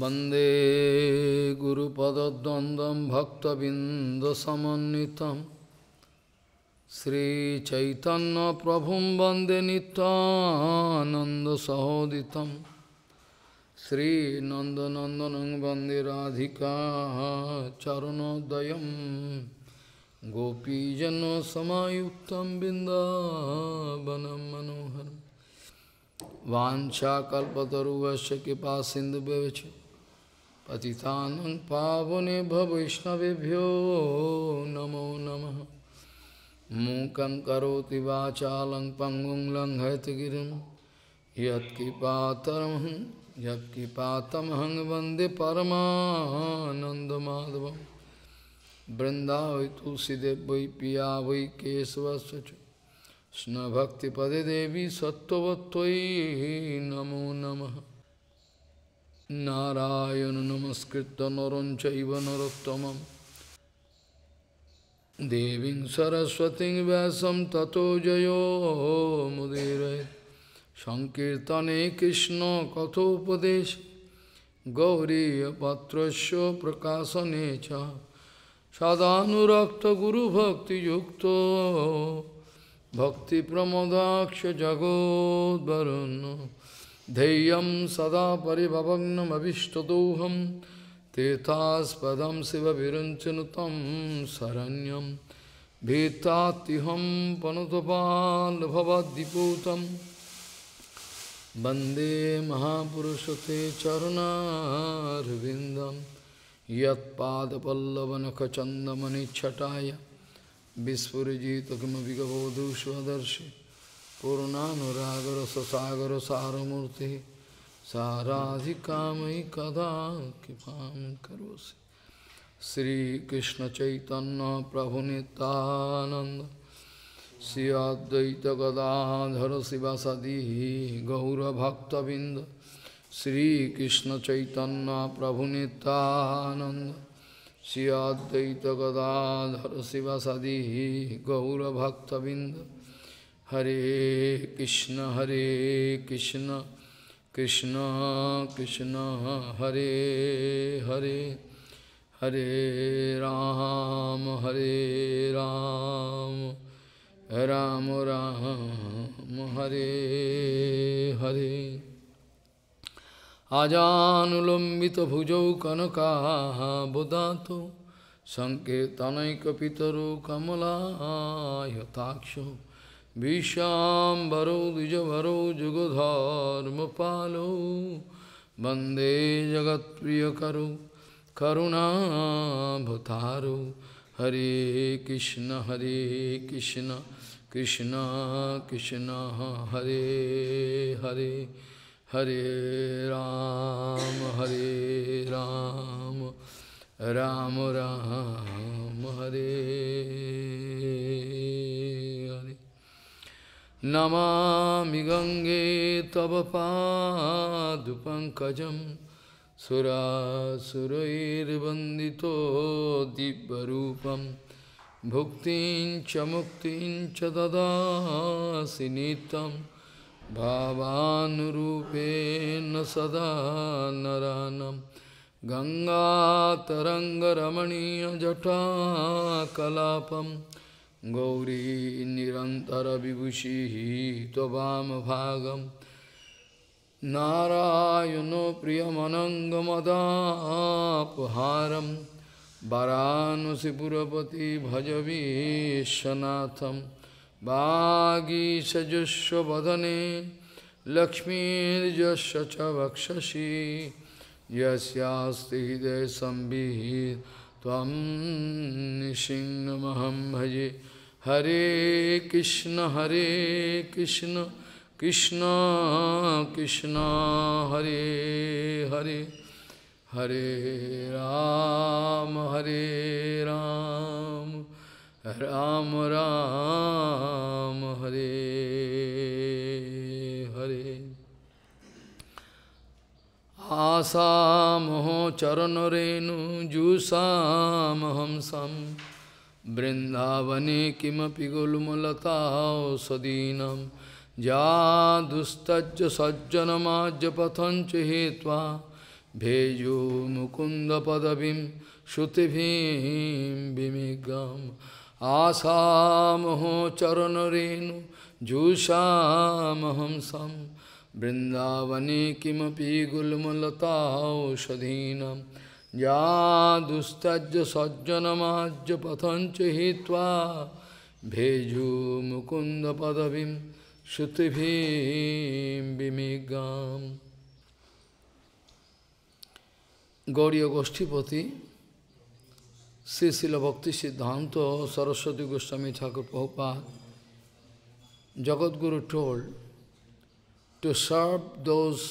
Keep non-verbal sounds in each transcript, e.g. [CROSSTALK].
Bande Guru Pada Dandam Bhakta Binda Samanitam Sri Chaitanya Prabhum Bande Nitta Ananda Sahoditam Sri Nanda Nandanang Bande Radhika Charano Dayam Gopi Jano Samayuktam Binda Banam Manoharam Vanchakalpataru Vashakipasindu Bevachit पति पावने वैष्णवेभ्यो नमो नम मूक करोति वाचालं पङ्गुं लङ्घयतगिरिं यत्किपातरमहं यत्किपातमहं वन्दे परमानन्दमाधवं वृन्दावै तुलसीदेव वै पिया वै केशवश्च कृष्णभक्तिपदे देवी सत्वत्व नमो नमः नारायण नमस्कृत नर चरोत्तम देवी सरस्वती व्यास तथो जयो मुदीर संकर्तने कृष्ण कथोपदेश गौरीपात्र प्रकाशने सदाक्त गुरुभक्ति भक्ति प्रमोदाक्ष जगोदरुण धैर्यं सदा परिभवग्नमभिष्टदोहं तेतास्पदं शिवभिरुञ्चन तं शरण्यं भीतात्तिहं पनुतपाल्भवद्दिपूतं वन्दे महापुरुषते चरुणारविन्दं यत्पादपल्लवनखचन्दमनिच्छटाय विस्फुरिजितकिमपि गबोधुष्वदर्शि पूर्णानुरागर ससागर सारमूर्ति साराधिका मयि कदा कृपा करोसि श्रीकृष्ण चैतन्य प्रभु नितानंद श्री अद्वैत गदाधर शिवासदी गौरभक्तबिंद श्री कृष्ण चैतन्य प्रभु नितानंद श्री अद्वैत गौरभक्तबिंद हरे कृष्ण हरे कृष्ण कृष्ण कृष्ण हरे हरे हरे राम हरे राम राम राम हरे हरे आजानुलंबित भुजौ कनका बुदात संकर्तनकर्तरो कमलायताक्ष भरो वंदे जगत प्रिय करो करुणा करुणाभतारो हरे कृष्ण हरे कृष्ण कृष्ण कृष्ण हरे हरे हरे राम हरे राम राम राम हरे नमामि गंगे तव पादुपङ्कजं सुरासुरैर्वन्दितो दिव्यरूपं भुक्तिं च मुक्तिं च ददासि नितं भावानुरूपेण सदा नरानं गङ्गातरङ्गरमणीयजटाकलापम् गौरी तवाम त्ववामभागं नारायण प्रियमनङ्गमदापहारं वरानसिपुरपति भजवीशनाथं वागीशजुष्वदने लक्ष्मीर्जस्य च वक्षसि यस्यास्ति हृदयसंवित् त्वं निशिङ्गमहं भजे Hare Krishna, Hare Krishna, Krishna Krishna, Hare Hare, Hare Ram, Hare Ram, Ram Ram, Hare Hare. Asa Asamho charanarenu Jusa sam. Vrindavane kimapi gulumalatao sadinam Jadustaja sajjanama japatanche hetva Bheju mukunda padabim shutivim bimigam Asamaho charanarenu jushamahamsam Vrindavane kimapi gulumalatao sadinam যা দুস্তাজ্য সজ্জন মাহ্য পথঞ্চ হিত্বা ভেজু মুকুন্দ পদবীম শ্রুতিভীম বিমিগাম গৌরীয় গোষ্ঠীপতি Shri Srila Bhakti Siddhanta Saraswati Goswami Thakur Prabhupada Jagadguru told to serve those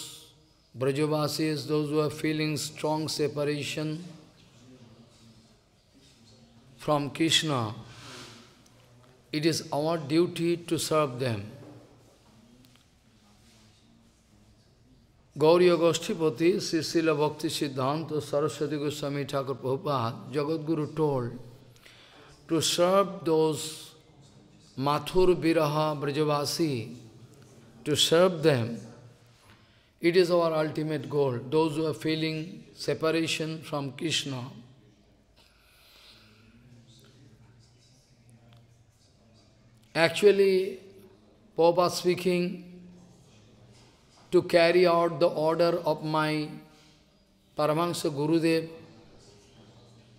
Brajavasis, those who are feeling strong separation from Krishna, it is our duty to serve them. Gauriya Goshtipati, Sisila Bhakti Siddhanta Saraswati Goswami Thakur Prabhupada, Jagadguru told to serve those Mathur Biraha Brajavasi, to serve them it is our ultimate goal. Those who are feeling separation from Krishna, actually, Prabhupada speaking, to carry out the order of my Paramahansa Gurudev,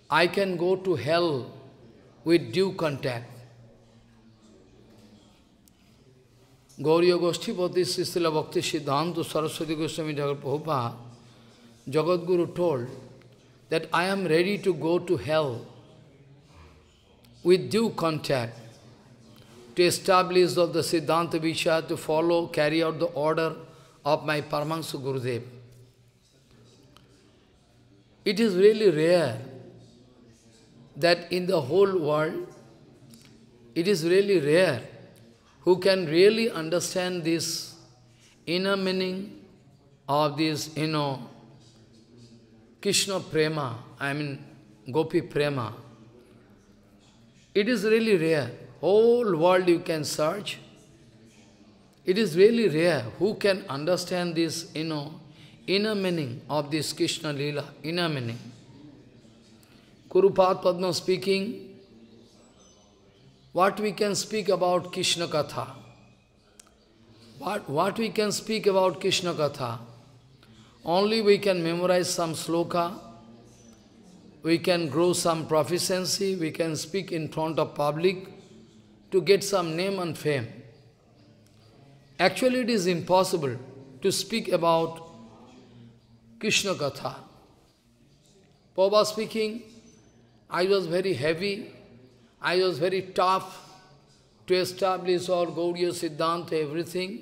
I can go to hell with due contact. Gauriya Goshtipati Sisila Bhakti Siddhanta Saraswati Goswami Prabhupada, Jagadguru told that I am ready to go to hell with due contact to establish of the Siddhanta Vishaya, to follow, carry out the order of my Paramahansa Gurudev. It is really rare that in the whole world, it is really rare who can really understand this inner meaning of this, you know, Krishna prema, I mean, gopi prema, it is really rare. Whole world you can search. It is really rare who can understand this, you know, inner meaning of this Krishna Leela, inner meaning. Kurupat Padma speaking, what we can speak about Krishna Katha. What, what we can speak about Krishna Katha? Only we can memorize some sloka, we can grow some proficiency, we can speak in front of public to get some name and fame. Actually, it is impossible to speak about Krishna Katha. Papa speaking, I was very heavy, I was very tough to establish all Gaudiya Siddhanta, everything.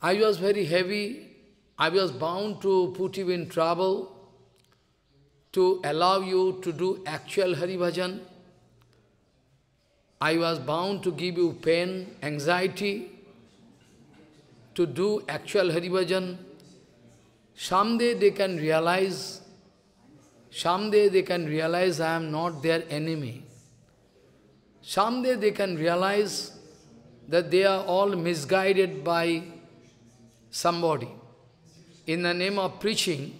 I was very heavy. I was bound to put you in trouble, to allow you to do actual Hari Bhajan. I was bound to give you pain, anxiety, to do actual Hari Bhajan. Someday they can realize Someday they can realize I am not their enemy. Someday they can realize that they are all misguided by somebody. In the name of preaching,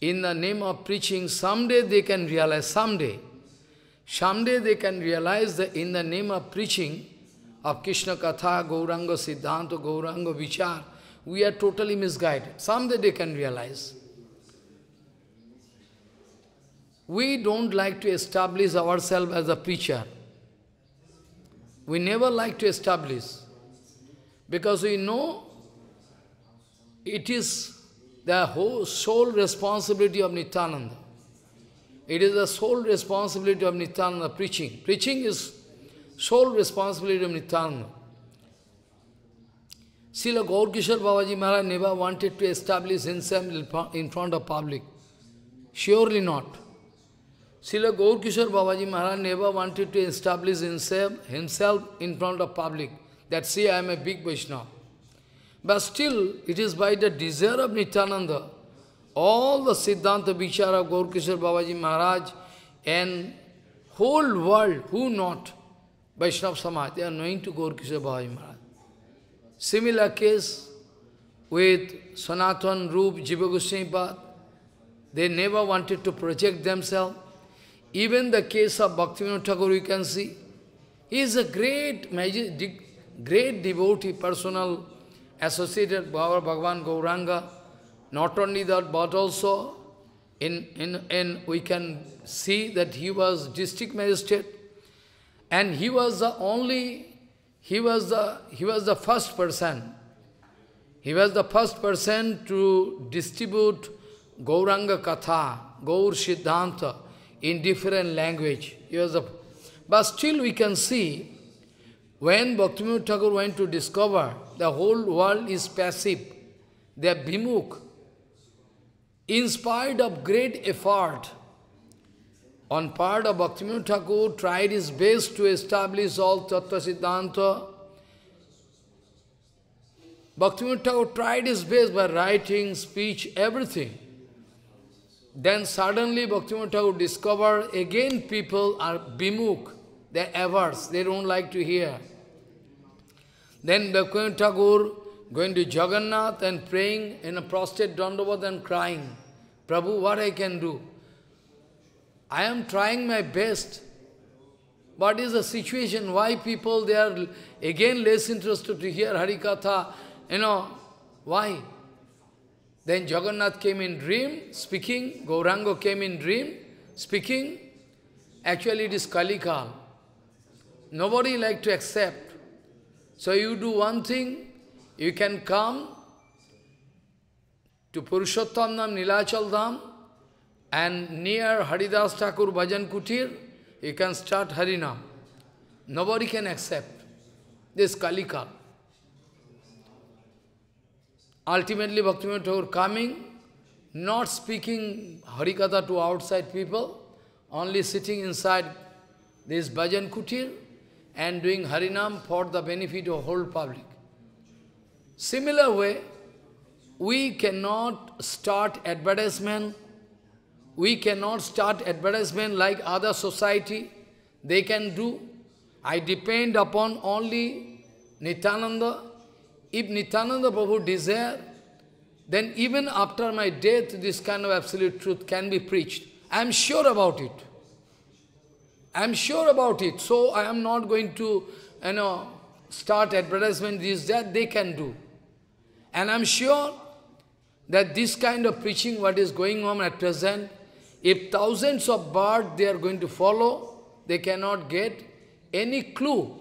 in the name of preaching, someday they can realize, someday, someday they can realize that in the name of preaching of Krishna Katha, Gauranga Siddhanta, Gauranga Vichar, we are totally misguided. Someday they can realize. We don't like to establish ourselves as a preacher. We never like to establish. Because we know it is the whole sole responsibility of Nityananda. It is the sole responsibility of Nityananda preaching. Preaching is sole responsibility of Nityananda. Srila Gaurkishar Babaji Maharaj never wanted to establish himself in front of public. Surely not. Srila Gaur Kishore Babaji Maharaj never wanted to establish himself, himself in front of public, that see I am a big Vaishnava. But still, it is by the desire of Nityananda, all the Siddhanta Vichara of Gaur Kishore Babaji Maharaj and whole world, who not, Vaishnava Samaj, they are knowing to Gaur Kishore Babaji Maharaj. Similar case with Sanatan Rup Jiva Goswami They never wanted to project themselves. Even the case of Bhaktivinoda Thakur, you can see, he is a great, great devotee, personal associated with Bhagavan Gauranga. Not only that, but also in, in, in we can see that he was district magistrate and he was the only, he was the, he was the first person, he was the first person to distribute Gauranga Katha, Gaur Siddhanta, in different language. He was a, but still we can see, when Bhaktivinoda Thakur went to discover, the whole world is passive. They are bhimuk. In spite of great effort, on part of Bhaktivinoda Thakur tried his best to establish all Tattva Siddhanta, Bhaktivinoda Thakur tried his best by writing, speech, everything. Then suddenly Bhaktivinoda would discover again people are bimuk, they're averse, they don't like to hear. Then Bhaktivinoda Thakur going to Jagannath and praying in a prostrate dandavat and crying, Prabhu, what I can do? I am trying my best. What is the situation? Why people, they are again less interested to hear Harikatha? You know, why? Then Jagannath came in dream, speaking. Gauranga came in dream, speaking. Actually, it is Kali Kal. Nobody like to accept. So you do one thing, you can come to Purushottam Dham, Nilachal Dham, and near Haridas Thakur Bhajan Kutir, you can start Harinam. Nobody can accept. This Kali Kal. Ultimately, Bhaktivinoda Thakur coming, not speaking Harikatha to outside people, only sitting inside this bhajan kutir and doing Harinam for the benefit of whole public. Similar way, we cannot start advertisement, we cannot start advertisement like other society, they can do. I depend upon only Nityananda, if Nityananda Prabhu desire, then even after my death, this kind of absolute truth can be preached. I am sure about it. I am sure about it. So I am not going to, you know, start advertisement, this, that, they can do. And I'm sure that this kind of preaching, what is going on at present, if thousands of birds they are going to follow, they cannot get any clue,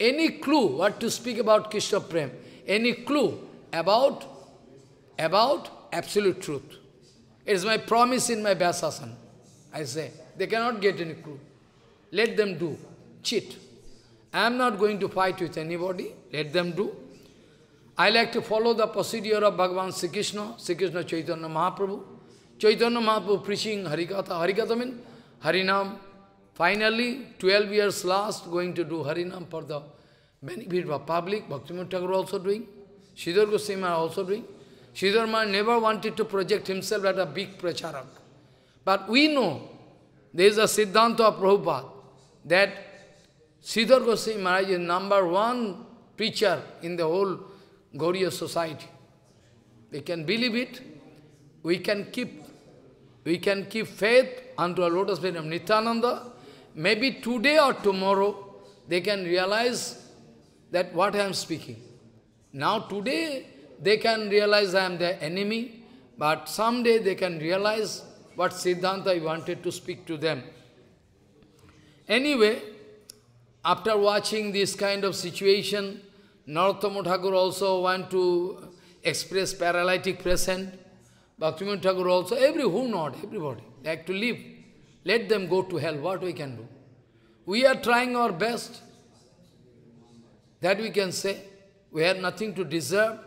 any clue what to speak about Krishna Prem any clue about, about absolute truth. It is my promise in my Vyasasana, I say. They cannot get any clue. Let them do, cheat. I am not going to fight with anybody, let them do. I like to follow the procedure of Bhagavan Sri Krishna, Sri Krishna Chaitanya Mahaprabhu. Chaitanya Mahaprabhu preaching Harikatha. Harikatha means Harinam. Finally, 12 years last, going to do Harinam for the Many people are public, Bhaktivinoda Thakur also doing, Sridhar Goswami are also doing. Sridhar Maharaj never wanted to project himself as a big pracharak. But we know, there is a Siddhanta of Prabhupada, that Sridhar Goswami Maharaj is number one preacher in the whole Gauriya society. We can believe it, we can keep, we can keep faith unto our lotus feet of Nityananda. Maybe today or tomorrow, they can realize that what I am speaking. Now today they can realize I am their enemy, but someday they can realize what Siddhanta I wanted to speak to them. Anyway, after watching this kind of situation, Narottama Thakur also want to express paralytic present. Bhaktivinoda Thakur also, every who not, everybody, like to live. Let them go to hell, what we can do? We are trying our best. That we can say. We have nothing to deserve.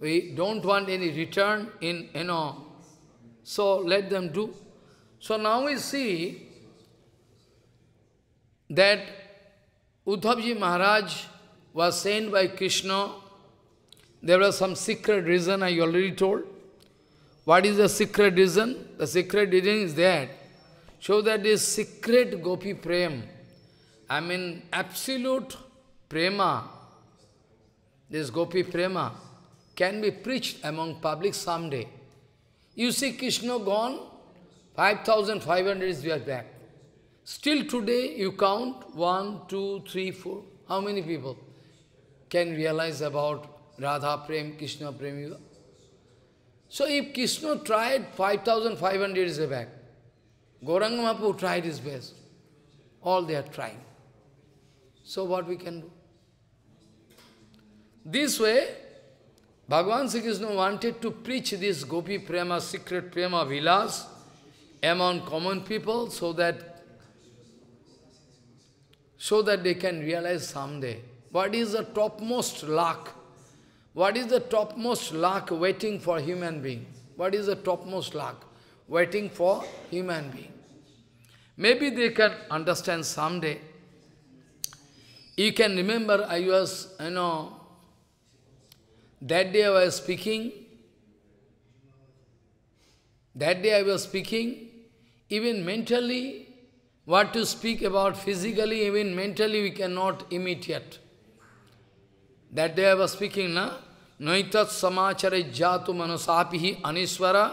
We don't want any return in, you know. So let them do. So now we see that Uddhavji Maharaj was sent by Krishna. There was some secret reason I already told. What is the secret reason? The secret reason is that, so that this secret gopi prem, I mean absolute prema, this gopi prema, can be preached among public someday. You see Krishna gone, 5,500 is are back. Still today, you count one, two, three, four. How many people can realize about Radha Prem, Krishna Prem? So if Krishna tried 5,500 years back, Gauranga Mahaprabhu tried his best. All they are trying. So what we can do? This way, Bhagavan Sri Krishna wanted to preach this Gopi Prema, secret Prema Vilas among common people so that so that they can realize someday what is the topmost luck, what is the topmost luck waiting for human being, what is the topmost luck waiting for human being. Maybe they can understand someday. You can remember I was, you know, that day I was speaking, that day I was speaking, even mentally, what to speak about physically, even mentally we cannot imitate. That day I was speaking, na? Noitat samachare jatu manasapihi aniswara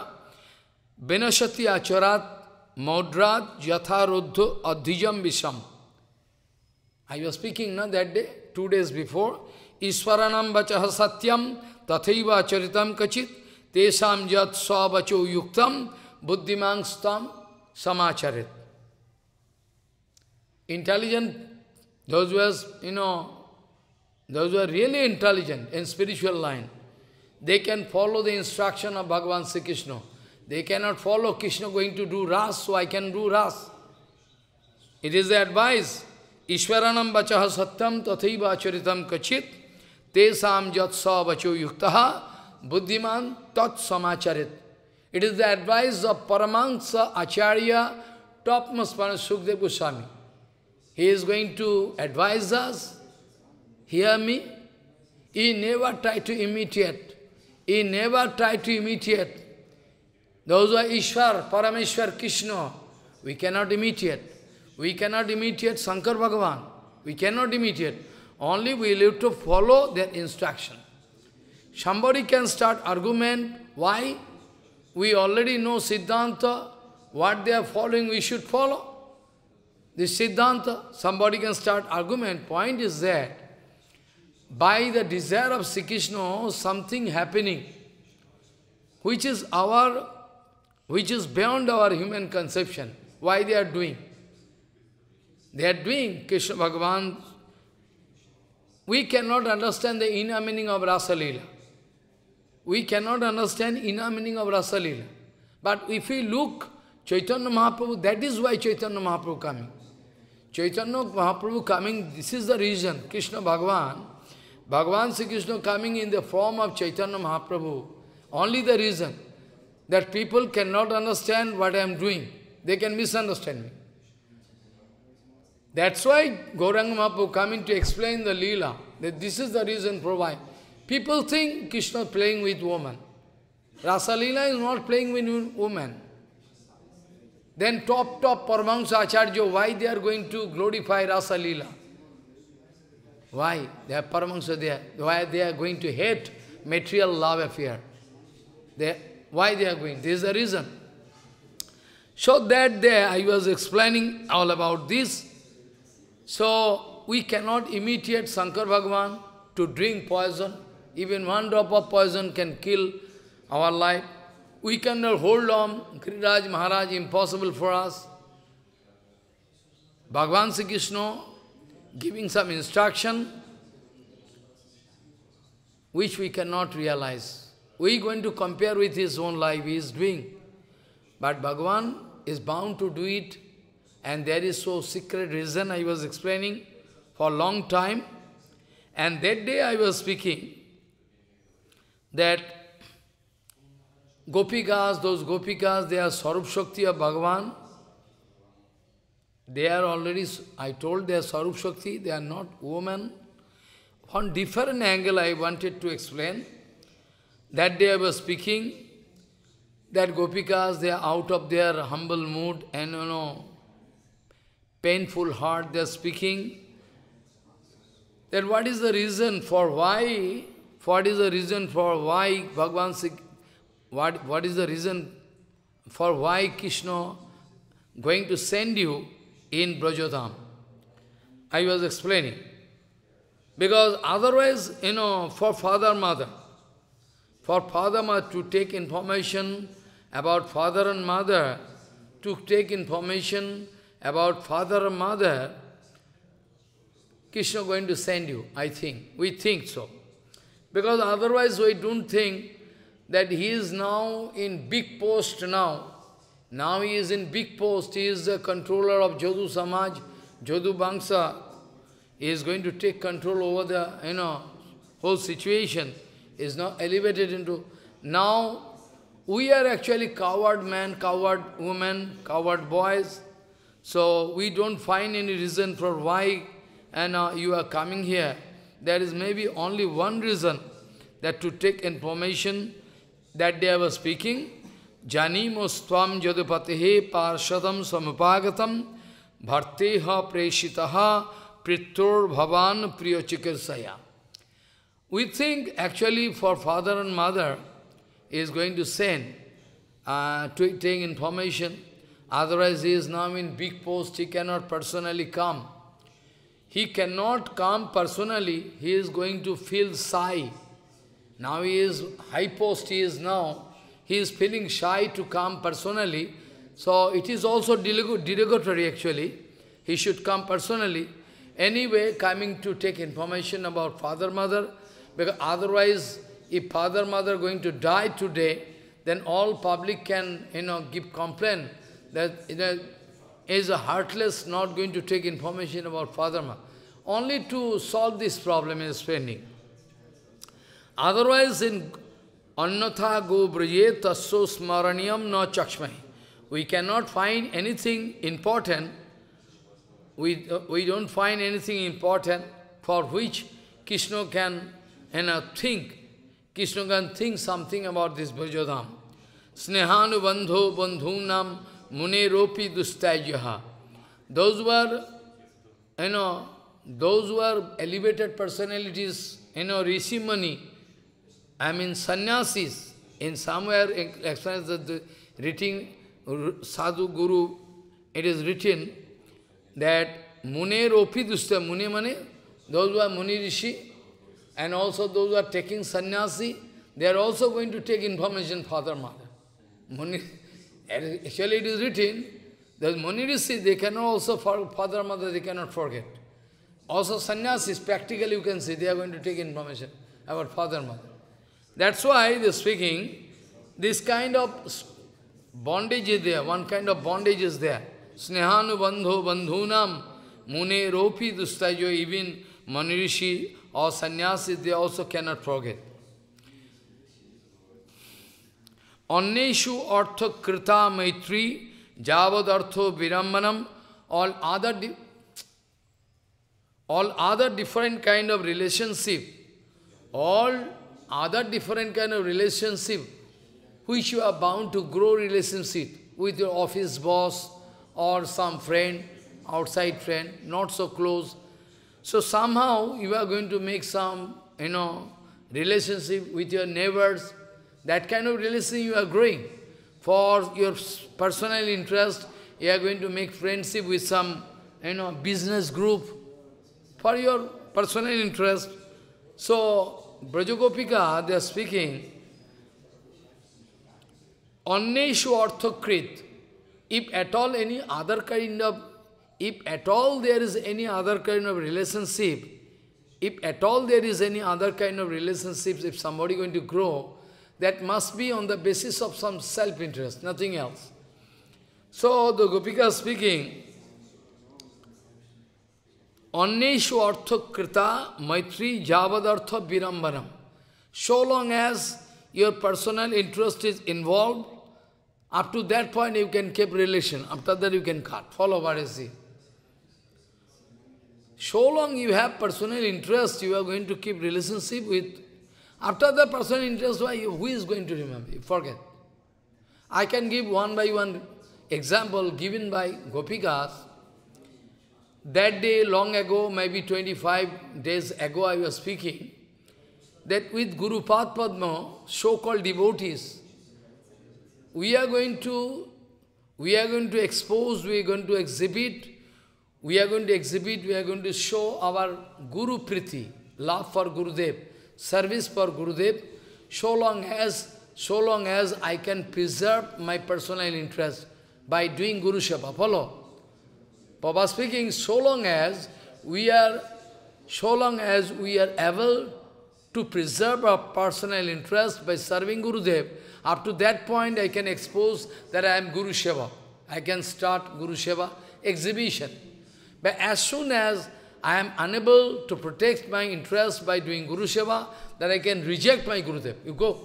vinashati acharat maudrat yatharuddhu adhijam visham. I was speaking no, that day, two days before, Iswaranam vachaha satyam tathaiva charitam kachit tesam jat swavacho yuktam buddhimangstam samacharit. Intelligent, those who you know, those who are really intelligent in spiritual line, they can follow the instruction of Bhagavan Sri Krishna. They cannot follow Krishna going to do Ras, so I can do Ras. It is the advice. Ishwaranam vachaha satyam tathaiva charitam kachit tesam jat sa vacho yuktaha buddhiman tat It is the advice of Paramananda Acharya, topmost Paramahansa Goswami. He is going to advise us, hear me. He never tried to imitate. He never tried to imitate. Those who are Ishwar, Parameshwar, Krishna, we cannot imitate. We cannot imitate Shankar Bhagavan. We cannot imitate. Only we live to follow their instruction. Somebody can start argument. Why? We already know Siddhanta. What they are following, we should follow. This Siddhanta, somebody can start argument. Point is that by the desire of Sri Krishna, something happening, which is our, which is beyond our human conception. Why they are doing? They are doing Krishna Bhagavan. We cannot understand the inner meaning of Rasa Leela. We cannot understand inner meaning of Rasa Leela. But if we look, Chaitanya Mahaprabhu, that is why Chaitanya Mahaprabhu coming. Chaitanya Mahaprabhu coming, this is the reason, Krishna Bhagavan, Bhagavan Sri Krishna coming in the form of Chaitanya Mahaprabhu, only the reason that people cannot understand what I am doing. They can misunderstand me. That's why Gauranga Mahaprabhu coming to explain the lila. that this is the reason why. People think Krishna playing with woman. Rasa lila is not playing with woman. Then top, top Paramahansa Acharya, why they are going to glorify Rasa lila? Why? They are Paramahansa there. Why they are going to hate material love affair? They, why they are going? This is the reason. So that day I was explaining all about this. So, we cannot imitate Shankar Bhagavan to drink poison. Even one drop of poison can kill our life. We cannot hold on, Giriraj Maharaj, impossible for us. Bhagavan Sri Krishna giving some instruction which we cannot realize. We are going to compare with his own life, he is doing. But Bhagavan is bound to do it and there is so secret reason I was explaining for a long time. And that day I was speaking that Gopikas, those Gopikas, they are Sarup Shakti of Bhagavan. They are already, I told they are Sarup Shakti, they are not women. On different angle I wanted to explain. That day I was speaking that Gopikas, they are out of their humble mood and you know, painful heart they are speaking, then what is the reason for why, what is the reason for why Bhagavan what, what is the reason for why Krishna going to send you in Brajodham? I was explaining. Because otherwise, you know, for father, mother, for father, mother to take information about father and mother, to take information about father and mother, Krishna going to send you, I think. We think so. Because otherwise we don't think that he is now in big post now. Now he is in big post, he is the controller of Jodhu Samaj, Jodhu Bangsa. He is going to take control over the, you know, whole situation. He is now elevated into... Now, we are actually coward men, coward women, coward boys. So we don't find any reason for why and uh, you are coming here. There is maybe only one reason that to take information that they were speaking. Janimo stvam jadupatehe parshadam samapagatam bharteha preshitaha pritor bhavan saya. We think actually for father and mother is going to send uh, to take information Otherwise, he is now in big post, he cannot personally come. He cannot come personally, he is going to feel shy. Now he is high post, he is now, he is feeling shy to come personally. So it is also derogatory actually. He should come personally. Anyway, coming to take information about father, mother, because otherwise, if father, mother going to die today, then all public can, you know, give complaint that, that is heartless, not going to take information about Father Only to solve this problem is spending. Otherwise, in Annatha go braje tasso smaraniyam na chakshmai. We cannot find anything important. We, uh, we don't find anything important for which Krishna can you know, think. Krishna can think something about this bhajodam. Snehanu bandho bandhunam Muni Ropi Dustajyaha. Those were, you know, those who are elevated personalities, you know, Rishi Mani, I mean sannyasis, in somewhere explains that written sadhu guru, it is written that Muni Ropi Dusta, Muni Mane, those who are Muni Rishi, and also those who are taking sannyasi, they are also going to take information father mother. Muni, Actually, it is written that Munirishi, they cannot also, for father mother, they cannot forget. Also, sannyasis, practically you can see, they are going to take information about father mother. That's why they're speaking, this kind of bondage is there, one kind of bondage is there. Snehanu bandho bandhunam mune ropi dustajo, even Munirishi or sannyasi, they also cannot forget. Anneshu artha krita maitri javad artho virambanam all other all other different kind of relationship all other different kind of relationship which you are bound to grow relationship with your office boss or some friend, outside friend, not so close. So somehow you are going to make some, you know, relationship with your neighbors, that kind of relation you are growing. For your personal interest, you are going to make friendship with some, you know, business group. For your personal interest. So, Brajagopika, they are speaking, Anneshu Arthakrit, if at all any other kind of, if at all there is any other kind of relationship, if at all there is any other kind of relationships, if somebody going to grow, that must be on the basis of some self-interest, nothing else. So the Gopika speaking, Anneshu artha krita maitri javadartha virambaram. So long as your personal interest is involved, up to that point you can keep relation, after that you can cut. Follow what I see. So long you have personal interest, you are going to keep relationship with after the person interest, why, who is going to remember? You forget. I can give one by one example given by Gopikas. That day, long ago, maybe 25 days ago, I was speaking, that with Guru Padma, so-called devotees, we are going to, we are going to expose, we are going to exhibit, we are going to exhibit, we are going to show our Guru Priti, love for Gurudev service for Gurudev, so long as so long as I can preserve my personal interest by doing Guru Seva. Follow? Papa speaking, so long as we are so long as we are able to preserve our personal interest by serving Gurudev, up to that point I can expose that I am Guru Seva. I can start Guru Seva exhibition. But as soon as I am unable to protect my interest by doing Guru Seva, that I can reject my Guru Gurudev. You go.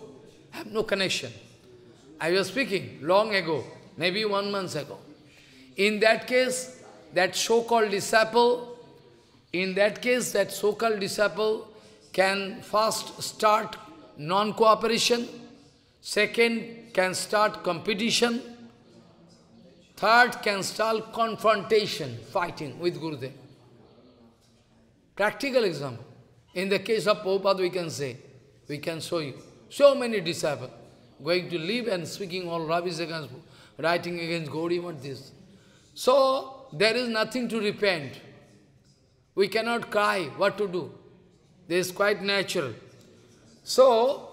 I have no connection. I was speaking long ago, maybe one month ago. In that case, that so-called disciple, in that case, that so-called disciple can first start non-cooperation, second can start competition, third can start confrontation, fighting with Gurudev. Practical example. In the case of Prabhupada, we can say, we can show you. So many disciples going to live and speaking all rubbish against, writing against Gauri, what this. So, there is nothing to repent. We cannot cry, what to do? This is quite natural. So,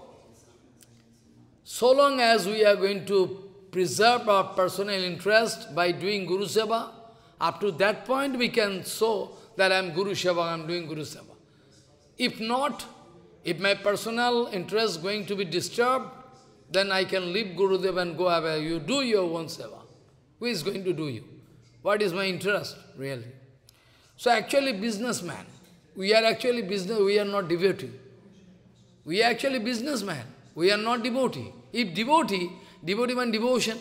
so long as we are going to preserve our personal interest by doing Guru Seva, up to that point we can show that I am Guru Seva, I am doing Guru Seva. If not, if my personal interest going to be disturbed, then I can leave Guru Dev and go away. You do your own Seva. Who is going to do you? What is my interest, really? So actually businessman. We are actually business, we are not devotee. We are actually businessman. We are not devotee. If devotee, devotee means devotion.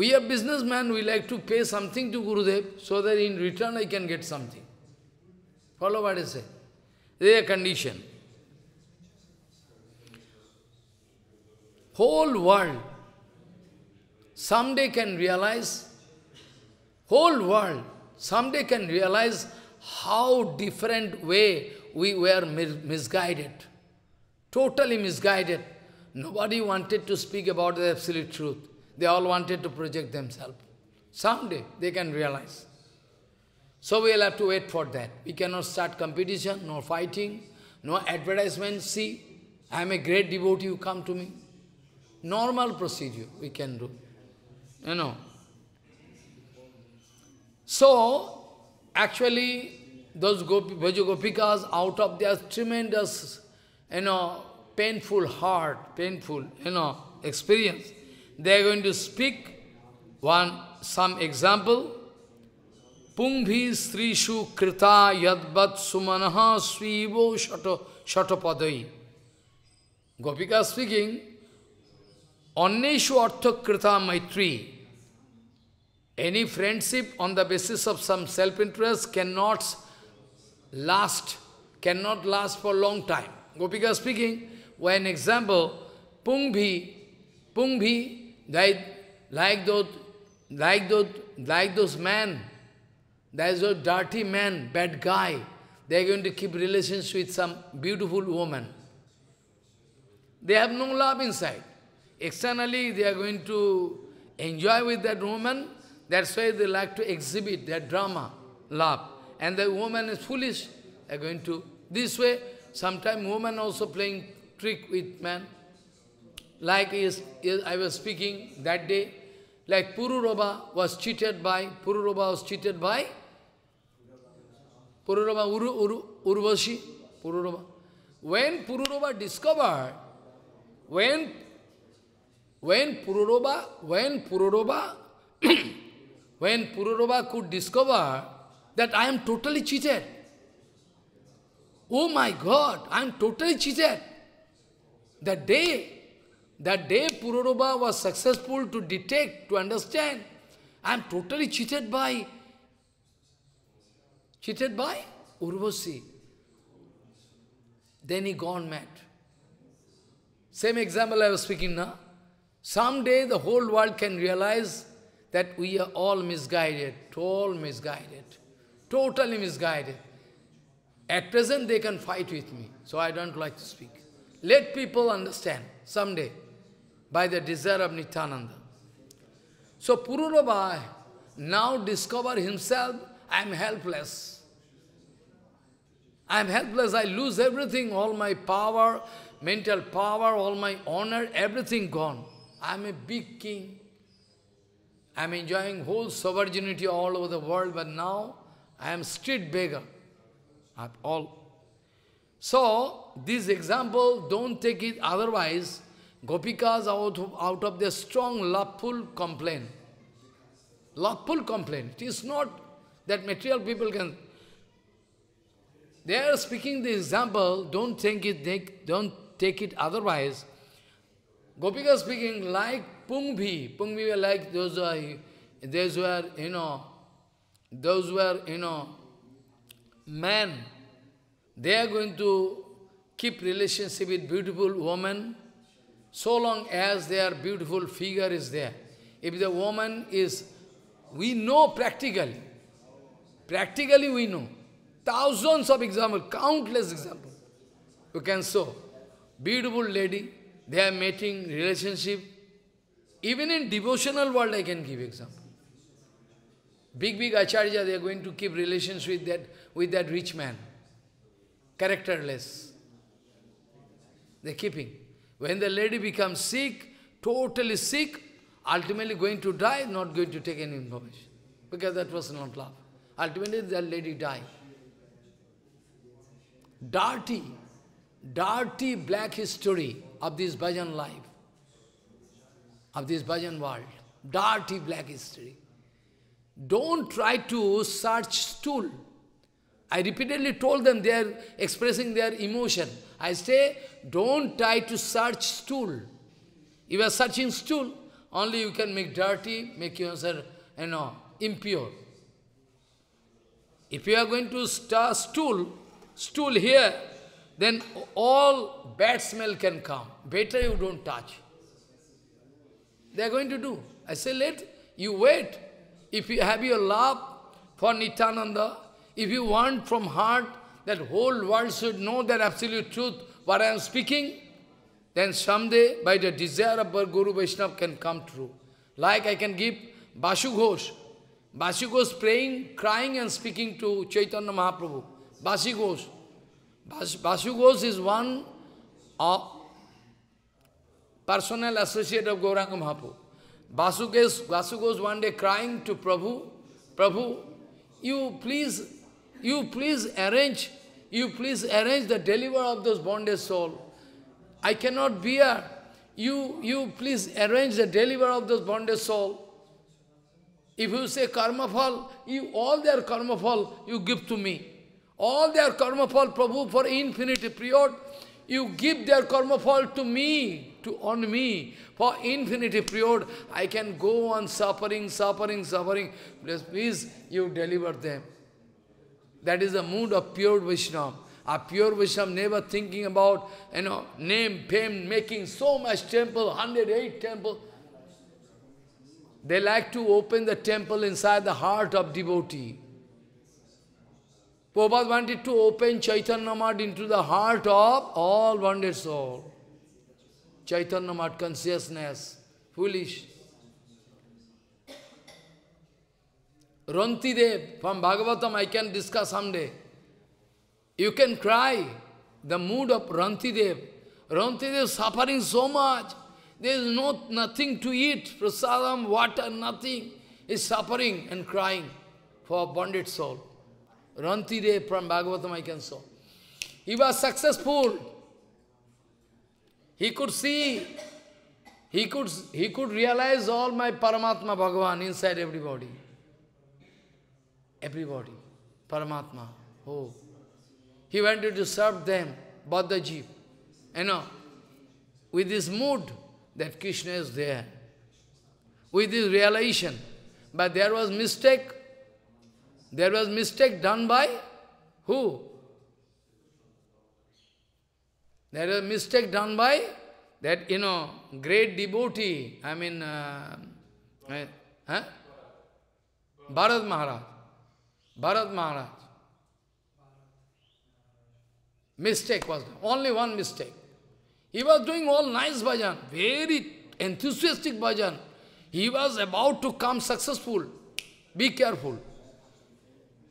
We are businessmen, we like to pay something to Gurudev so that in return I can get something. Follow what I say. are condition. Whole world someday can realize, whole world someday can realize how different way we were misguided. Totally misguided. Nobody wanted to speak about the absolute truth. They all wanted to project themselves. Someday they can realize. So we'll have to wait for that. We cannot start competition, no fighting, no advertisement. See, I am a great devotee, you come to me. Normal procedure we can do. You know. So, actually, those Gopi, Gopikas, out of their tremendous, you know, painful heart, painful, you know, experience, they are going to speak one some example. Pungvi Srishu Krita Yadvat Sumanaha Svivo Shatapadai. Gopika speaking, Onneshu Artha Krita Maitri. Any friendship on the basis of some self-interest cannot last, cannot last for a long time. Gopika speaking, One example, Pungbhi, Pungbhi, like, like those, like those, like those men, there's a dirty man, bad guy, they're going to keep relations with some beautiful woman. They have no love inside. Externally, they are going to enjoy with that woman. That's why they like to exhibit their drama, love. And the woman is foolish. They're going to, this way, sometimes woman also playing trick with man like is, is, I was speaking that day, like Pururoba was cheated by, Pururoba was cheated by Pururoba Uru, Uru, Urvashi. Pururoba. When Pururoba discovered, when when Pururoba, when Pururoba, [CLEARS THROAT] when Pururoba could discover that I am totally cheated. Oh my God, I am totally cheated. That day, that day Pururuba was successful to detect, to understand. I am totally cheated by, cheated by Urvasi. Then he gone mad. Same example I was speaking now. Someday the whole world can realize that we are all misguided, all misguided, totally misguided. At present they can fight with me, so I don't like to speak. Let people understand someday by the desire of Nityananda. So Pururabhai now discover himself, I am helpless. I am helpless, I lose everything, all my power, mental power, all my honor, everything gone. I am a big king. I am enjoying whole sovereignty all over the world, but now I am street beggar at all. So, this example, don't take it otherwise. Gopikas out of, out of their strong loveful complaint. Loveful complaint. It is not that material people can... They are speaking the example, don't think it, they, don't take it otherwise. Gopika speaking like Pungbhi. Pungbhi were like those who uh, those were, you know, those were, you know, men. They are going to keep relationship with beautiful woman so long as their beautiful figure is there. If the woman is, we know practically, practically we know, thousands of examples, countless examples. You can show, beautiful lady, they are mating, relationship. Even in devotional world I can give example. Big, big acharya, they are going to keep relations with that, with that rich man. Characterless. They're keeping. When the lady becomes sick, totally sick, ultimately going to die, not going to take any information. Because that was not love. Ultimately, that lady died. Dirty, dirty black history of this bhajan life, of this bhajan world. Dirty black history. Don't try to search stool. I repeatedly told them they are expressing their emotion. I say, don't try to search stool. If you are searching stool, only you can make dirty, make yourself, you know, impure. If you are going to stir stool, stool here, then all bad smell can come. Better you don't touch. They are going to do. I say, let you wait. If you have your love for Nityananda, if you want from heart that whole world should know that absolute truth, what I am speaking, then someday, by the desire of Guru Vaishnav can come true. Like I can give Basu Ghosh. Basu Ghosh praying, crying and speaking to Chaitanya Mahaprabhu. Basu Ghosh. Basu Ghosh is one of uh, personal associate of Gauranga Mahaprabhu. Basu Ghosh one day crying to Prabhu, Prabhu, you please, you please arrange you please arrange the deliver of those bonded soul. I cannot bear. You, you please arrange the deliver of those bonded soul. If you say karma fall, you, all their karma fall you give to me. All their karma fall, Prabhu, for infinity period, you give their karma fall to me, to on me. For infinity period, I can go on suffering, suffering, suffering. Please, please, you deliver them. That is the mood of pure Vaishnava. A pure Vaishnava never thinking about, you know, name, fame, making so much temple, 108 temple. They like to open the temple inside the heart of devotee. Prabhupada wanted to open Chaitanya Mahat into the heart of all wounded soul. Chaitanya Mahat consciousness, foolish. Rantidev from Bhagavatam, I can discuss someday. You can cry the mood of Rantidev. Rantidev is suffering so much. There is no, nothing to eat, prasadam, water, nothing. Is suffering and crying for a bonded soul. Rantidev from Bhagavatam, I can show. He was successful. He could see, he could, he could realize all my Paramatma Bhagavan inside everybody everybody, Paramatma. Oh. He wanted to serve them, Bada Jeev. You know, with this mood that Krishna is there, with this realization. But there was mistake. There was mistake done by who? There was mistake done by that, you know, great devotee, I mean, uh, uh, huh? Bharat Maharaj. Bharat Maharaj. Mistake was done. Only one mistake. He was doing all nice bhajan, very enthusiastic bhajan. He was about to come successful. Be careful.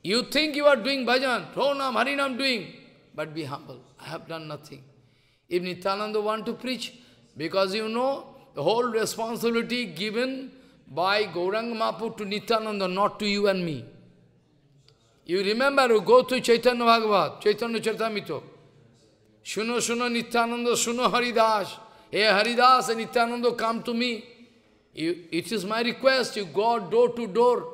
You think you are doing bhajan, Ronam, Harinam doing, but be humble. I have done nothing. If Nityananda want to preach, because you know, the whole responsibility given by Gauranga Mahaprabhu to Nityananda, not to you and me. You remember, go to Chaitanya Bhagavat, Chaitanya Charitamrita. Suno, suno, Nityananda, suno, Haridas. Hey, Haridas and Nityananda, come to me. You, it is my request, you go door to door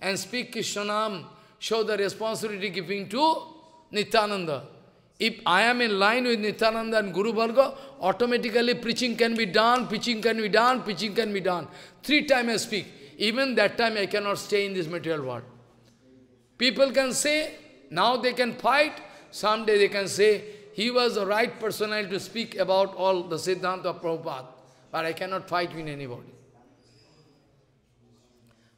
and speak Krishnanam, show the responsibility giving to Nityananda. If I am in line with Nityananda and Guru Bhargava, automatically preaching can be done, preaching can be done, preaching can be done. Three times I speak. Even that time I cannot stay in this material world. People can say, now they can fight, someday they can say, he was the right personality to speak about all the Siddhanta of Prabhupada, but I cannot fight with anybody.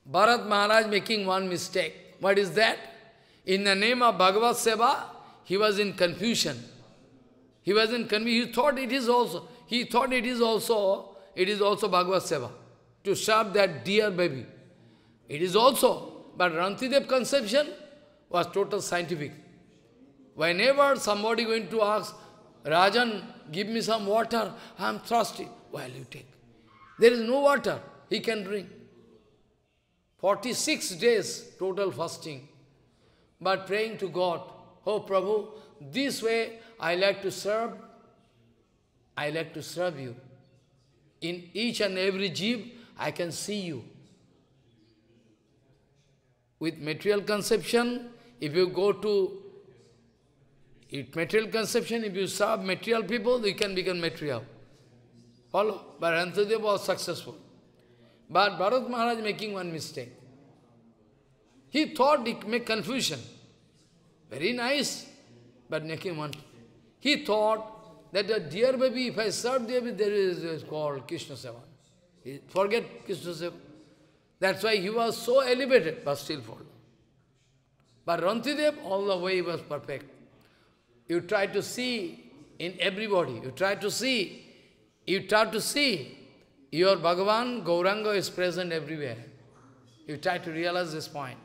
Bharat Maharaj making one mistake. What is that? In the name of Bhagavad Seva, he was in confusion. He was in confusion. He thought it is also, he thought it is also, it is also Bhagavad Seva. To serve that dear baby. It is also, but Rantidev conception was total scientific. Whenever somebody going to ask, Rajan, give me some water, I am thirsty. Well, you take. There is no water he can drink. 46 days total fasting, but praying to God, Oh Prabhu, this way I like to serve, I like to serve you. In each and every jeev, I can see you with material conception, if you go to with material conception, if you serve material people, you can become material. Follow? But Antadeva was successful. But Bharat Maharaj making one mistake. He thought it make confusion. Very nice, but making one. He thought that the dear baby, if I serve dear baby, there is, called Krishna Seva. Forget Krishna Seva. That's why he was so elevated, but still fall. But Rantidev, all the way, was perfect. You try to see in everybody, you try to see, you try to see your Bhagavan, Gauranga is present everywhere. You try to realize this point.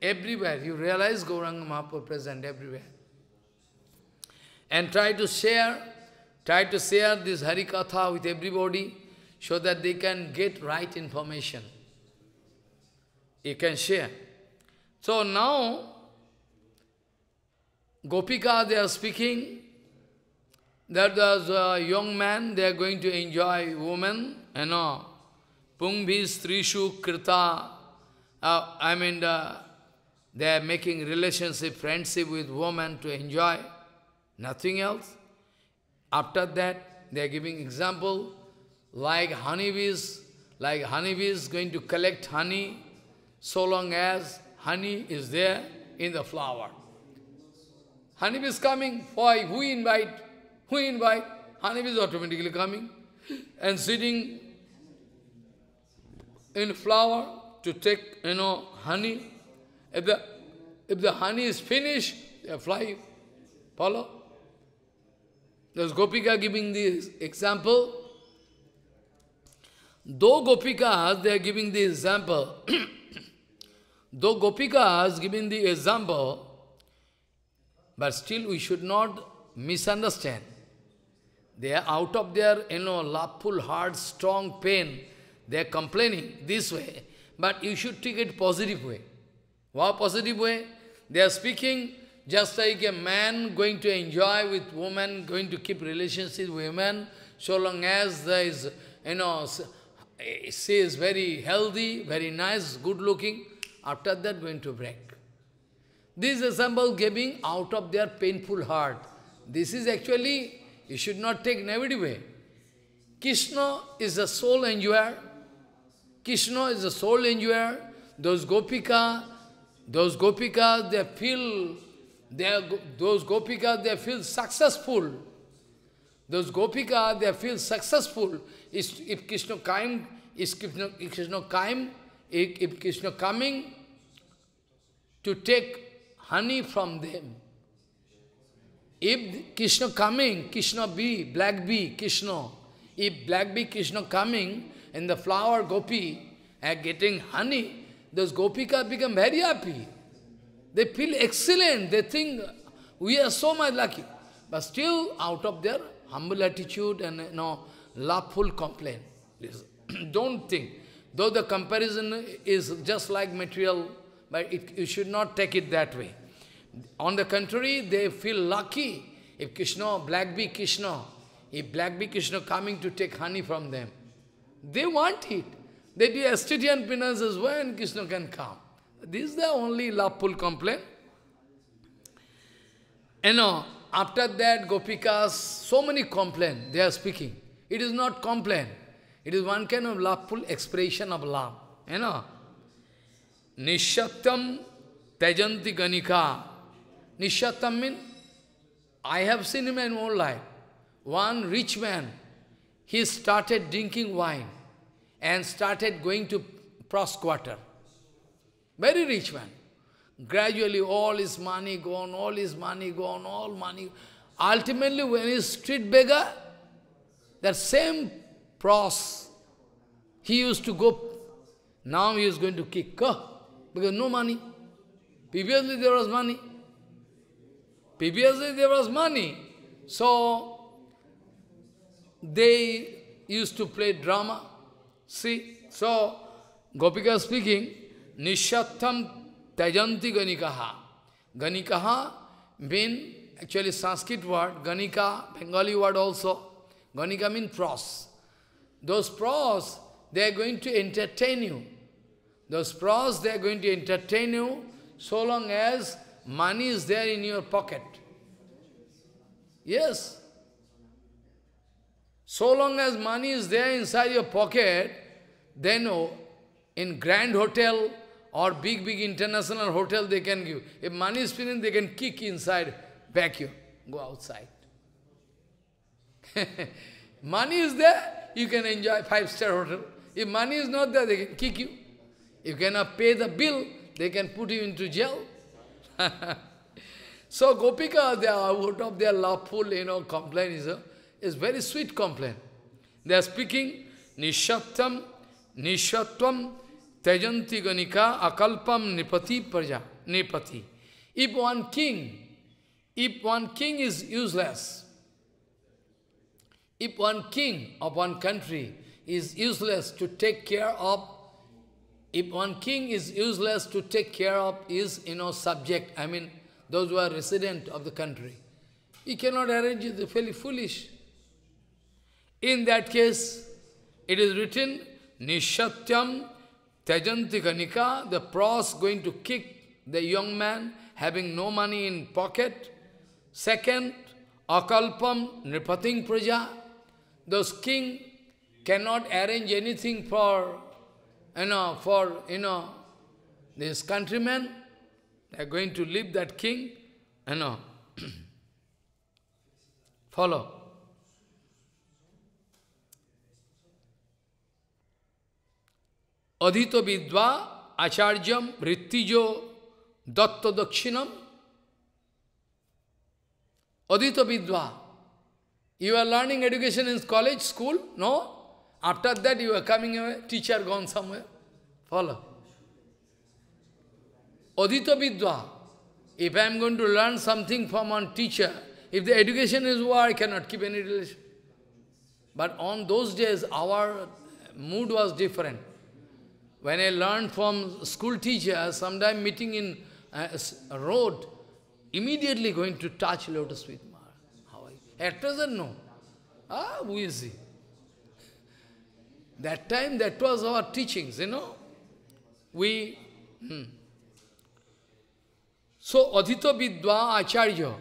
Everywhere, you realize Gauranga Mahaprabhu present everywhere. And try to share, try to share this Harikatha with everybody so that they can get right information. You can share. So now, Gopika, they are speaking that was a young man, they are going to enjoy woman, you know. Pungbhis, Trishu, Krita, uh, I mean, the, uh, they are making relationship, friendship with woman to enjoy, nothing else. After that, they are giving example, like honeybees, like honeybees going to collect honey, so long as honey is there in the flower. Honeybee is coming. Why? Who invite? Who invite? Honeybee is automatically coming and sitting in flower to take, you know, honey. If the, if the honey is finished, they fly. Follow? There's Gopika giving this example. Though Gopika they are giving the example. [CLEARS THROAT] Though Gopika has given the example, but still we should not misunderstand. They are out of their, you know, laughful heart, strong pain. They are complaining this way. But you should take it positive way. What positive way? They are speaking just like a man going to enjoy with woman, going to keep relationship with women, so long as there is, you know, eh, she is very healthy, very nice, good looking after that going to break. This example giving out of their painful heart. This is actually, you should not take negative way. Krishna is the soul enjoyer. Krishna is the soul enjoyer. Those Gopika, those gopika, they feel, they are, those gopika, they feel successful. Those Gopika, they feel successful. If Krishna came, if Krishna, Krishna came, if, if Krishna coming to take honey from them, if Krishna coming, Krishna bee, black bee, Krishna, if black bee Krishna coming and the flower gopi are getting honey, those gopika become very happy. They feel excellent. They think we are so much lucky. But still out of their humble attitude and you know, laughful complaint. [CLEARS THROAT] Don't think. Though the comparison is just like material, but it, you should not take it that way. On the contrary, they feel lucky if Krishna, black bee Krishna, if black bee Krishna coming to take honey from them. They want it. They do astutian penances when Krishna can come. This is the only loveful complaint. You know, after that, Gopikas, so many complain. they are speaking. It is not complaint. It is one kind of loveful expression of love, you know. Nishatyam tejanti ganika. Nishatyam means, I have seen him in my own life. One rich man, he started drinking wine and started going to pros quarter. Very rich man. Gradually all his money gone, all his money gone, all money. Ultimately when he street beggar, that same pros. He used to go, now he is going to kick, because no money. Previously there was money. Previously there was money. So, they used to play drama. See? So, Gopika speaking, Nishattam Tajanti Ganikaha. Ganikaha Mean actually Sanskrit word, Ganika, Bengali word also. Ganika means pros. Those pros, they are going to entertain you. Those pros, they are going to entertain you so long as money is there in your pocket. Yes. So long as money is there inside your pocket, then know. in grand hotel or big, big international hotel they can give. If money is spinning, they can kick inside, back you, go outside. [LAUGHS] money is there you can enjoy five-star hotel. If money is not there, they can kick you. You cannot pay the bill, they can put you into jail. [LAUGHS] so Gopika, they are out of their loveful, you know, complaint is a is very sweet complaint. They are speaking Nishattam, nishatam Tejanti Ganika, Akalpam, Nipati Parja, Nipati. If one king, if one king is useless, if one king of one country is useless to take care of, if one king is useless to take care of his, you know, subject, I mean, those who are resident of the country, he cannot arrange it, it's very foolish. In that case, it is written, Nishatyam Tejanti the pros going to kick the young man having no money in pocket. Second, Akalpam Nipating Praja, those king cannot arrange anything for, you know, for, you know, this countrymen. They are going to leave that king, you know. [CLEARS THROAT] Follow. অধিত বিদ্বা আচার্যম ঋত্বিজ দত্ত you are learning education in college, school? No? After that you are coming away, teacher gone somewhere. Follow. Adita Vidya. If I am going to learn something from one teacher, if the education is war, I cannot keep any relation. But on those days, our mood was different. When I learned from school teacher, sometime meeting in a uh, road, immediately going to touch lotus me. Actors are no. Ah, who is he? That time, that was our teachings, you know. We... Hmm. So, Adhito Vidva Acharya,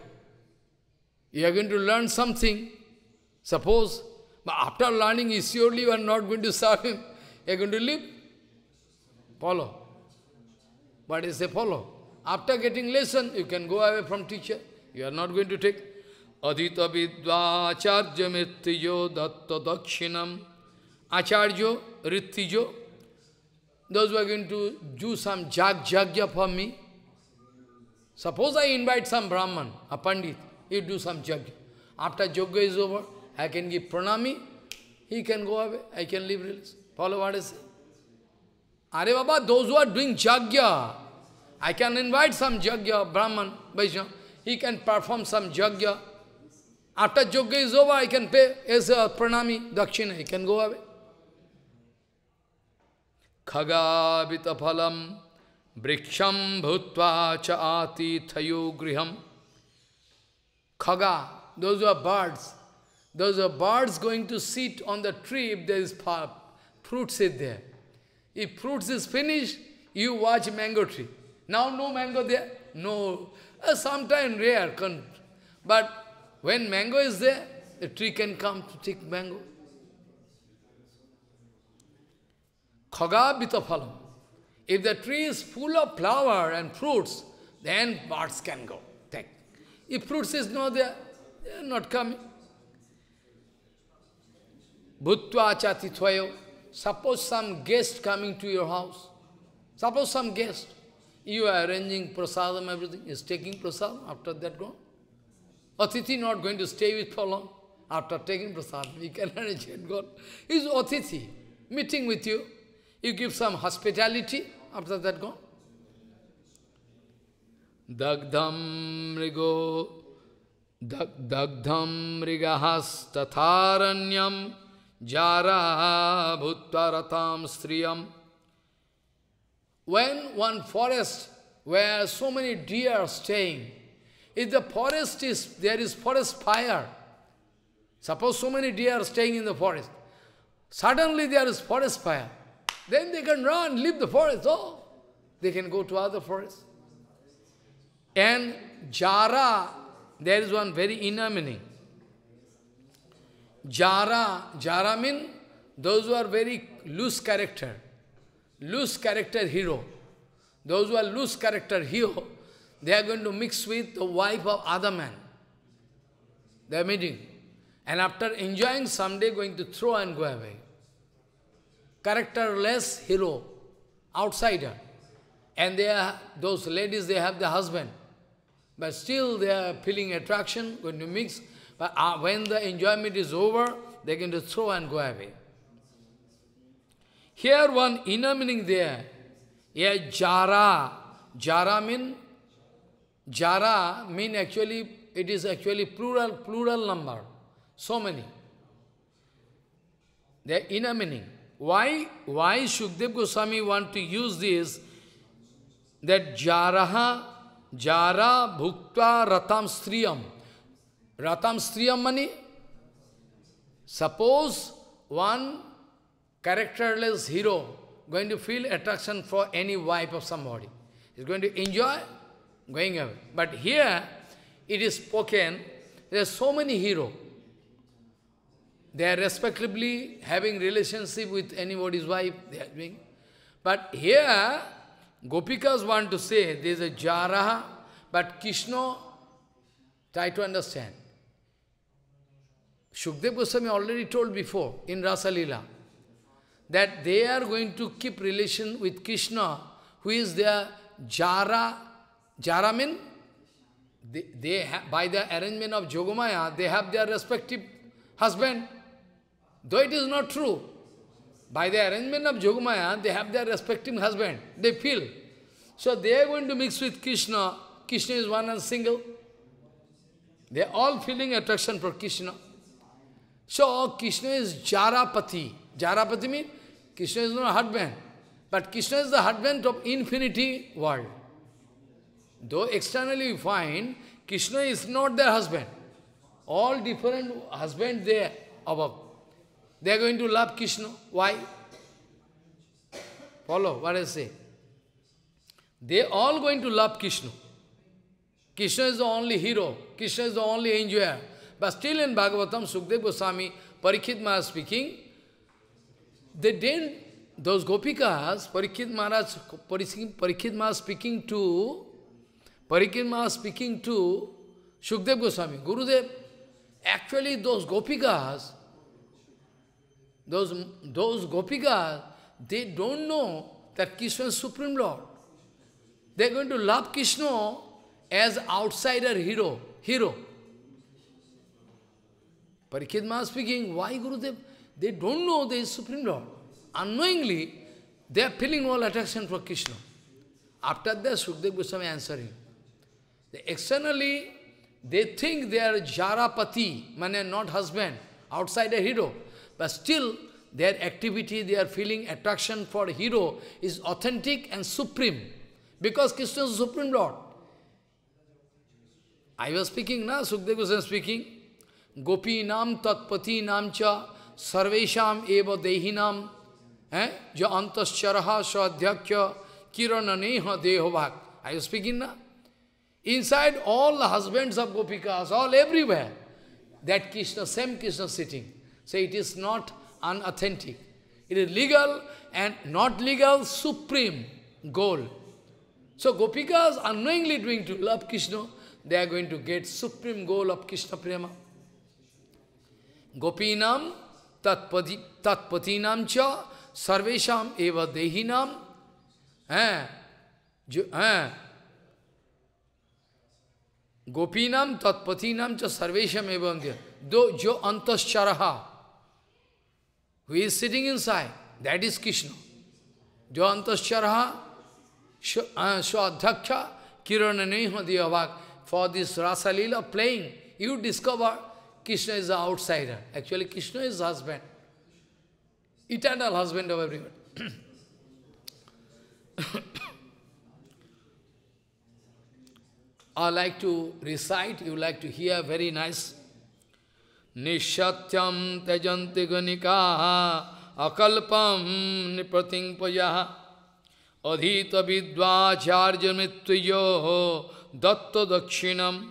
you are going to learn something, suppose, but after learning, surely you are not going to serve him. You are going to live. Follow. What is the follow? After getting lesson, you can go away from teacher. You are not going to take. अधित विद्वाचार्य मृत्युजो दत्त दक्षिणम आचार्यो ऋतिजो दिन to do some जाग जाग for me suppose I invite some brahmin a pandit you do some yajna after yajna is over I can give pranami he can go away I can leave रिल्स फॉलो वर्ड इज अरे बाबा दोज वर डूइंग यज्ञ I can invite सम यज्ञ ब्राह्मण वैष्णव he can perform some यज्ञ After yoga is over, I can pay as a pranami, dakshina, I can go away. Khaga vitaphalam briksham bhutva chaati thayo griham. Khaga, those are birds. Those are birds going to sit on the tree if there is fruits is there. If fruits is finished, you watch mango tree. Now no mango there, no, uh, sometimes rare, but when mango is there, the tree can come to take mango. Khaga phalam. If the tree is full of flower and fruits, then birds can go. Take. If fruits is not there, they are not coming. Bhutva chatitvayo. Suppose some guest coming to your house. Suppose some guest. You are arranging prasadam, everything. Is taking prasadam, after that gone. Atiti not going to stay with for long. After taking prasad, we can arrange it, God. is Atiti, meeting with you. You give some hospitality, after that gone. Dagdham rigo, dagdham rigahas tataranyam jara bhuttaratam striyam. When one forest where so many deer are staying, if the forest is, there is forest fire, suppose so many deer are staying in the forest, suddenly there is forest fire, then they can run, leave the forest, oh, they can go to other forest. And Jara, there is one very inner meaning. Jara, Jara means those who are very loose character, loose character hero. Those who are loose character hero, they are going to mix with the wife of other man. They are meeting. And after enjoying, someday going to throw and go away. Characterless hero, outsider. And they are, those ladies, they have the husband. But still they are feeling attraction, going to mix. But uh, when the enjoyment is over, they are going to throw and go away. Here one inner meaning there. a jara. Jara means Jara mean actually, it is actually plural, plural number. So many. Their inner meaning. Why, why Shukdev Goswami want to use this, that Jaraha, Jara Bhukta Ratam Striyam. Ratam Striyam mani? Suppose one characterless hero going to feel attraction for any wife of somebody. He's going to enjoy going away. But here, it is spoken, there are so many hero. They are respectively having relationship with anybody's wife, they are doing. But here, Gopikas want to say, there is a Jaraha, but Krishna, try to understand. Shukdev Goswami already told before, in Rasalila, that they are going to keep relation with Krishna, who is their Jara Jaramin, they, by the arrangement of Jogamaya, they have their respective husband. Though it is not true, by the arrangement of Jogamaya, they have their respective husband. They feel. So they are going to mix with Krishna. Krishna is one and single. They are all feeling attraction for Krishna. So Krishna is Jarapati. Jarapati means Krishna is not husband. But Krishna is the husband of infinity world. Though externally you find Krishna is not their husband. All different husbands there above. They are going to love Krishna. Why? Follow what I say. They all going to love Krishna. Krishna is the only hero. Krishna is the only enjoyer. But still in Bhagavatam, Sukadeva Goswami, Parikshit Maharaj speaking, they didn't, those gopikas, Parikshit Maharaj, Parikshit Maharaj speaking to Parikrima speaking to Shukdev Goswami, Gurudev, actually those gopikas, those, those gopikas, they don't know that Krishna is Supreme Lord. They are going to love Krishna as outsider hero, hero. Parikshit Maharaj speaking, why Gurudev? They don't know they Supreme Lord. Unknowingly, they are feeling all attraction for Krishna. After that, Shukdev Goswami answering externally, they think they are jarapati, meaning not husband, outside a hero. But still, their activity, their feeling attraction for hero is authentic and supreme. Because Krishna is supreme Lord. I was speaking, na? Sukhdev Goswami speaking. Gopi nam tatpati nam cha sarvesham eva dehinam eh? ja antascharaha swadhyakya kiranane ha dehovak. I was speaking, na? Inside all the husbands of Gopikas, all everywhere, that Krishna, same Krishna sitting. So it is not unauthentic. It is legal and not legal, supreme goal. So Gopikas unknowingly doing to love Krishna, they are going to get supreme goal of Krishna Prema. Gopinam tatpatinam cha sarvesham eva dehinam. Eh, jo, eh, Gopinam tatpatinam cha sarvesham evandya. Though jo antascharaha, who is sitting inside, that is Krishna. Jo antascharaha, swadhyaksha, kirananehma diyavak. For this Rasa Lila playing, you discover Krishna is the outsider. Actually, Krishna is the husband. Eternal husband of everyone. [COUGHS] I like to recite, you like to hear, very nice. Nishatyam tejanti ganikaha akalpam nipratim pajaha adhita vidvacharya mittuyo datta dakshinam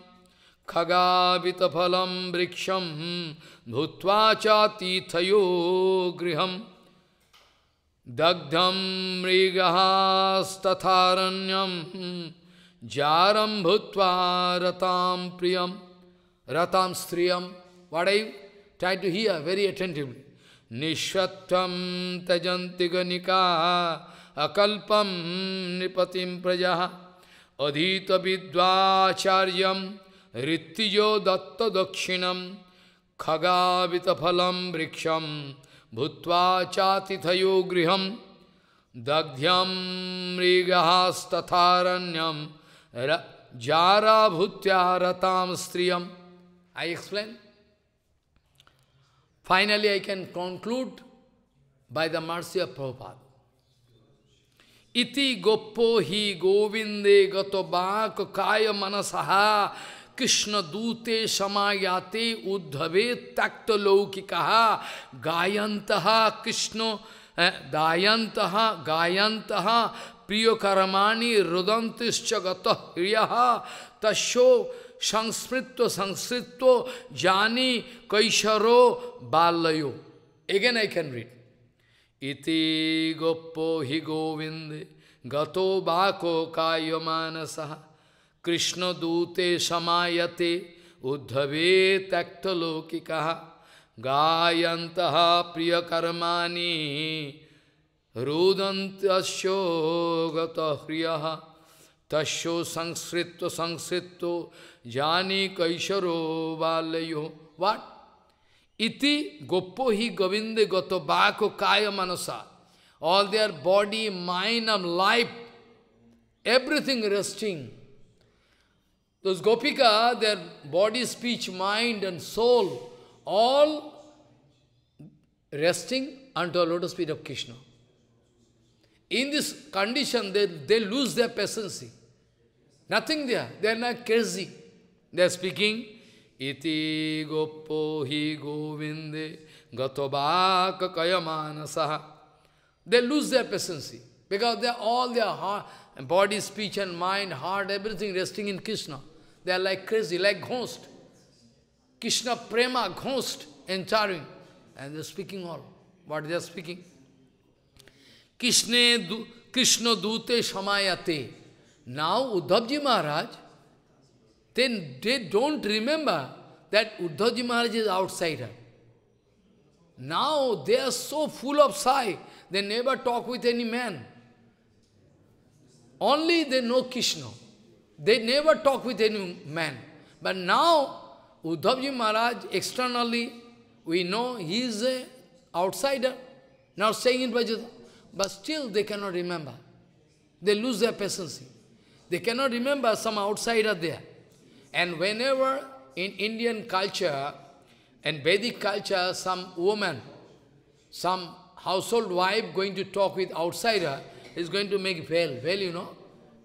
khagavita phalam vriksham bhutvacha thayo griham dagdham mrigahastatharanyam Jaram bhutva ratam priyam, ratam striyam. What I try to hear very attentively. Nishvatvam tajantiganika akalpam nipatim prajaha adhita vidvacharyam rittijo datta dakshinam खगावितफलं वृक्षं भूत्वा चातिथयो गृहं दग्ध्यं मृगहास्तथारण्यं जारा भूत्या रताम स्त्रियम I explain finally I can conclude by the mercy of Prabhupada इति गोपो हि गोविंदे गतो बाक काय मनसहा कृष्ण दूते समायाते उद्धवे त्यक्त लौकिक गायंत कृष्ण दायंत गायंत প্রিয় কর্মাণি রোদন্তিশ্চ গত হৃয়া তস্য সংস্মৃত্ব সংস্কৃত্ব জানি কৈশর বাল্যয় এগেন আই ক্যান রিড ইতি গোপ্য হি গোবিন্দে গত বাকো কায়মানস কৃষ্ণদূতে সমায়তে উদ্ধবে ত্যক্তলৌকিকা গায়ন্ত প্রিয়কর্মাণী Rudantyasyo gata hriyaha tasyo sanskritto sanskritto jani kaisaro valayo. What? Iti gopo gavinde govinde gato bako kaya manasa. All their body, mind and life, everything resting. Those gopika, their body, speech, mind and soul, all resting unto the lotus feet of Krishna. In this condition, they, they lose their patience. Nothing there. They are not crazy. They are speaking, Iti gopo hi govinde gatobaka kayamanasaha. They lose their patience. Because they are all their heart, body, speech and mind, heart, everything resting in Krishna. They are like crazy, like ghost. Krishna prema, ghost, entering. And they are speaking all. What they are speaking? Krishna, Krishna Dute Samayate. Now Uddhavji Maharaj, then they don't remember that Uddhavji Maharaj is outsider. Now they are so full of sigh, they never talk with any man. Only they know Krishna. They never talk with any man. But now, Uddhavji Maharaj, externally, we know he is an outsider, not saying it by but still they cannot remember. They lose their patience. They cannot remember some outsider there. And whenever in Indian culture and Vedic culture, some woman, some household wife going to talk with outsider is going to make veil. Veil, you know,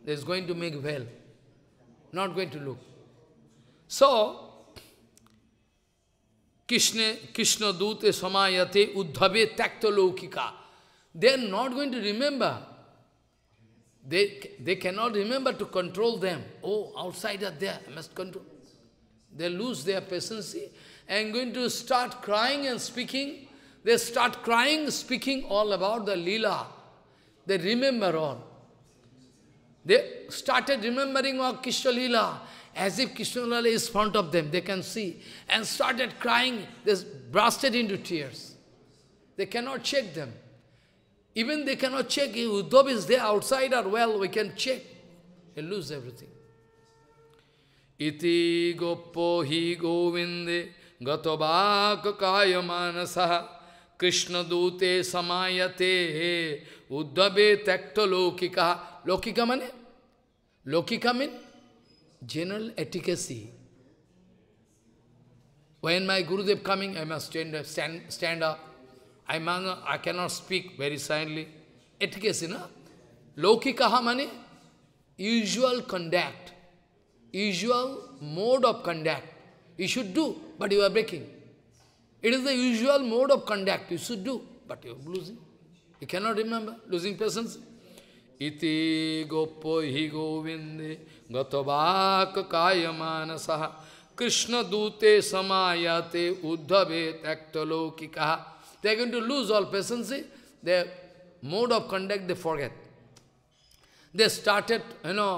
is going to make veil. Not going to look. So, Krishna, Krishna Dute Samayate Uddhave Takta Lokika they are not going to remember. They, they cannot remember to control them. Oh, outsider there, I must control. They lose their patience and going to start crying and speaking. They start crying, speaking all about the lila. They remember all. They started remembering of Krishna lila as if Krishna lila is in front of them. They can see and started crying. They blasted into tears. They cannot check them. Even they cannot check, if Uddhav is there outside or well, we can check. They lose everything. Iti gopo hi govinde gatobak kaya manasaha Krishna दूते समायते hey उद्धवे त्यक्त Lokika लौकिका माने लौकिका general etiquette. When my Gurudev coming, I must stand stand, stand up. I, I cannot speak very silently. Etiquette, you know. Lokikaha mani, usual conduct, usual mode of conduct. You should do, but you are breaking. It is the usual mode of conduct you should do, but you are losing. You cannot remember, losing patience. Iti gopo hi govinde gatavak kaya manasaha Krishna dute samayate uddhave taktaloki kaha they are going to lose all patience. Their mode of conduct, they forget. They started, you know,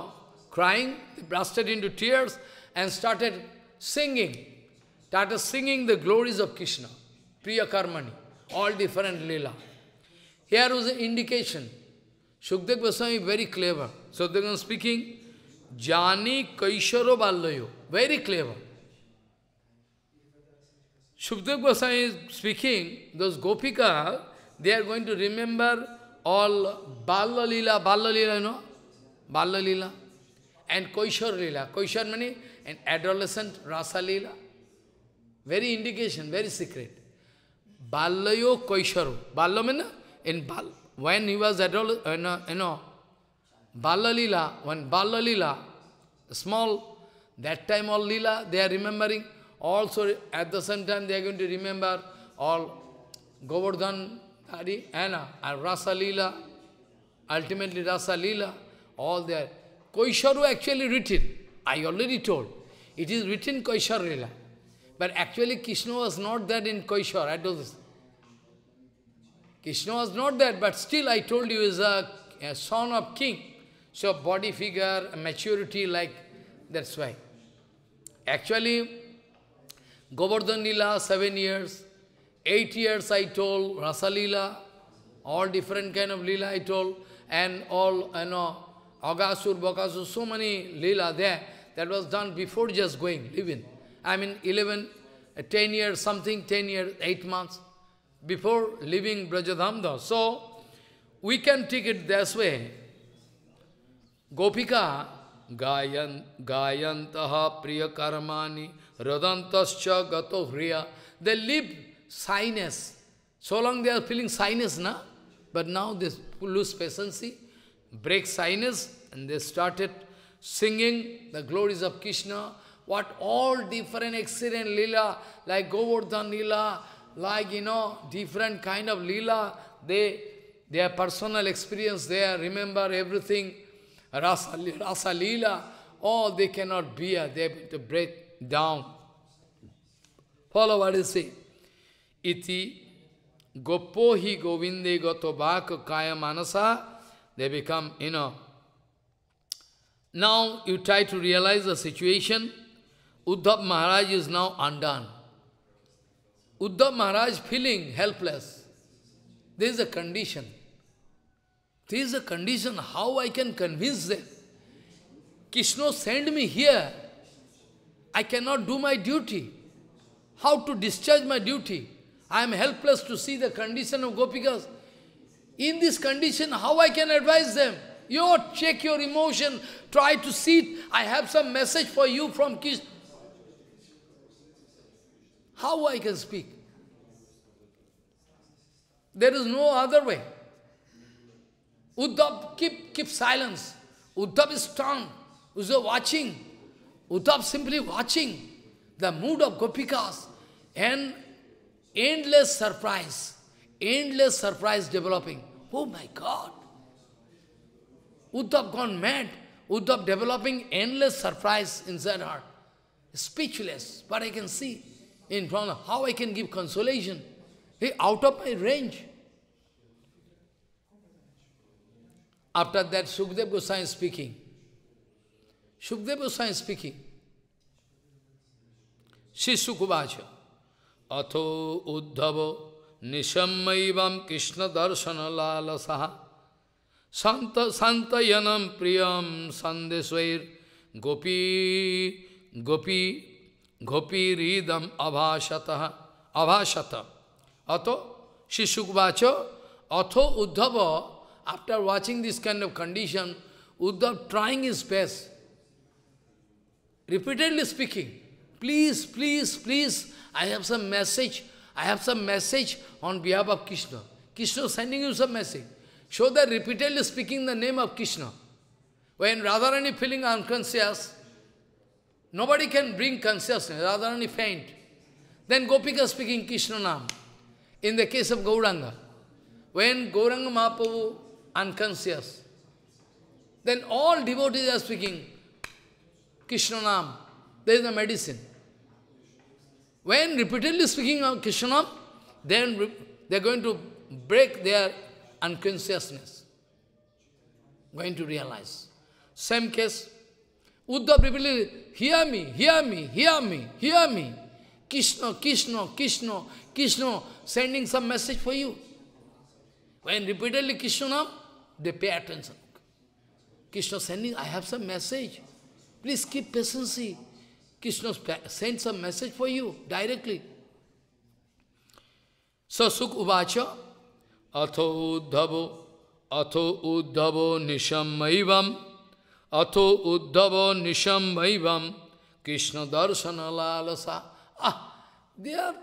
crying, they bursted into tears and started singing. Started singing the glories of Krishna, Priya Karmani, all different lila. Here was an indication. Shukdev Goswami very clever. So they are speaking, Jani Kaisharo Ballayo, very clever. Shukdev Goswami is speaking, those Gopika, they are going to remember all Balla Balalila, Balla Lila, you know? Balla Lila. And Koishar Lila. an adolescent Rasa Lila. Very indication, very secret. Ballayo Koisharo. Balla means in Bal when he was adolescent, uh, you know, Balla when Balla small, that time all Lila, they are remembering. Also, at the same time, they are going to remember all Govardhan Hari, Anna, and Rasa Leela, ultimately Rasa Leela, all there. Kaisharu actually written, I already told. It is written Kaishar Leela. But actually Krishna was not that in Kaishar, I told this. Krishna was not that, but still I told you is a, a son of king. So body figure, maturity like, that's why. Actually, Govardhan Lila, seven years. Eight years I told Rasa Lila, all different kind of Lila I told, and all, you know, Agasur, Bakasur, so many Lila there. That was done before just going, living. I mean, 11, uh, 10 years, something, 10 years, 8 months, before leaving Brajadhamda. So, we can take it this way. Gopika, gayan, gayantaha priya karmani, Radantascha gato hriya. They live sinus. So long they are feeling sinus, na? But now they lose patience, break sinus, and they started singing the glories of Krishna. What all different excellent lila, like Govardhan lila, like, you know, different kind of lila, they, their personal experience there, remember everything, rasa, rasa lila, all they cannot bear, they have to break down. Follow what is said. Iti gopohi govinde gato Bhak kaya manasa. They become, you know. Now you try to realize the situation. Uddhav Maharaj is now undone. Uddhav Maharaj feeling helpless. There is a condition. There is a condition how I can convince them. Krishna sent me here I cannot do my duty. How to discharge my duty? I am helpless to see the condition of Gopikas. In this condition, how I can advise them? You check your emotion, try to see it. I have some message for you from Krishna. How I can speak? There is no other way. Uddhav, keep, keep silence. Uddhav is strong. Uddhav watching. Uddhav simply watching the mood of Gopikas and endless surprise, endless surprise developing. Oh my God! Uddhav gone mad. Uddhav developing endless surprise inside her. Speechless, but I can see in front of how I can give consolation. He out of my range. After that, Sukdev Goswami speaking. Shukdev Goswami is speaking. Shishukubacha Atho Uddhava Nishammaivam Krishna Darshana Lala Saha Santa Santa Yanam Priyam Sandeswair Gopi Gopi Gopi Ridam Abhashata Abhashata Atho Shishukubacha Atho Uddhava after watching this kind of condition Uddhava trying his best repeatedly speaking, please, please, please, I have some message, I have some message on behalf of Krishna. Krishna is sending you some message. Show that repeatedly speaking the name of Krishna. When Radharani feeling unconscious, nobody can bring consciousness, Radharani faint. Then Gopika speaking Krishna Nam. In the case of Gauranga, when Gauranga Mahaprabhu unconscious, then all devotees are speaking Krishna Nam. There is a medicine. When repeatedly speaking of Krishna Nam, then they are going to break their unconsciousness. Going to realize. Same case. Uddha repeatedly, hear me, hear me, hear me, hear me. Krishna, Krishna, Krishna, Krishna, sending some message for you. When repeatedly Krishna, they pay attention. Krishna sending, I have some message. Please keep patience. Krishna sends a message for you directly. So Sukh Uvacha, Atho Uddhavo, Atho Uddhavo Nishamaivam, Atho Uddhavo Nishamaivam, Krishna Darsana Lalasa. Ah, they are,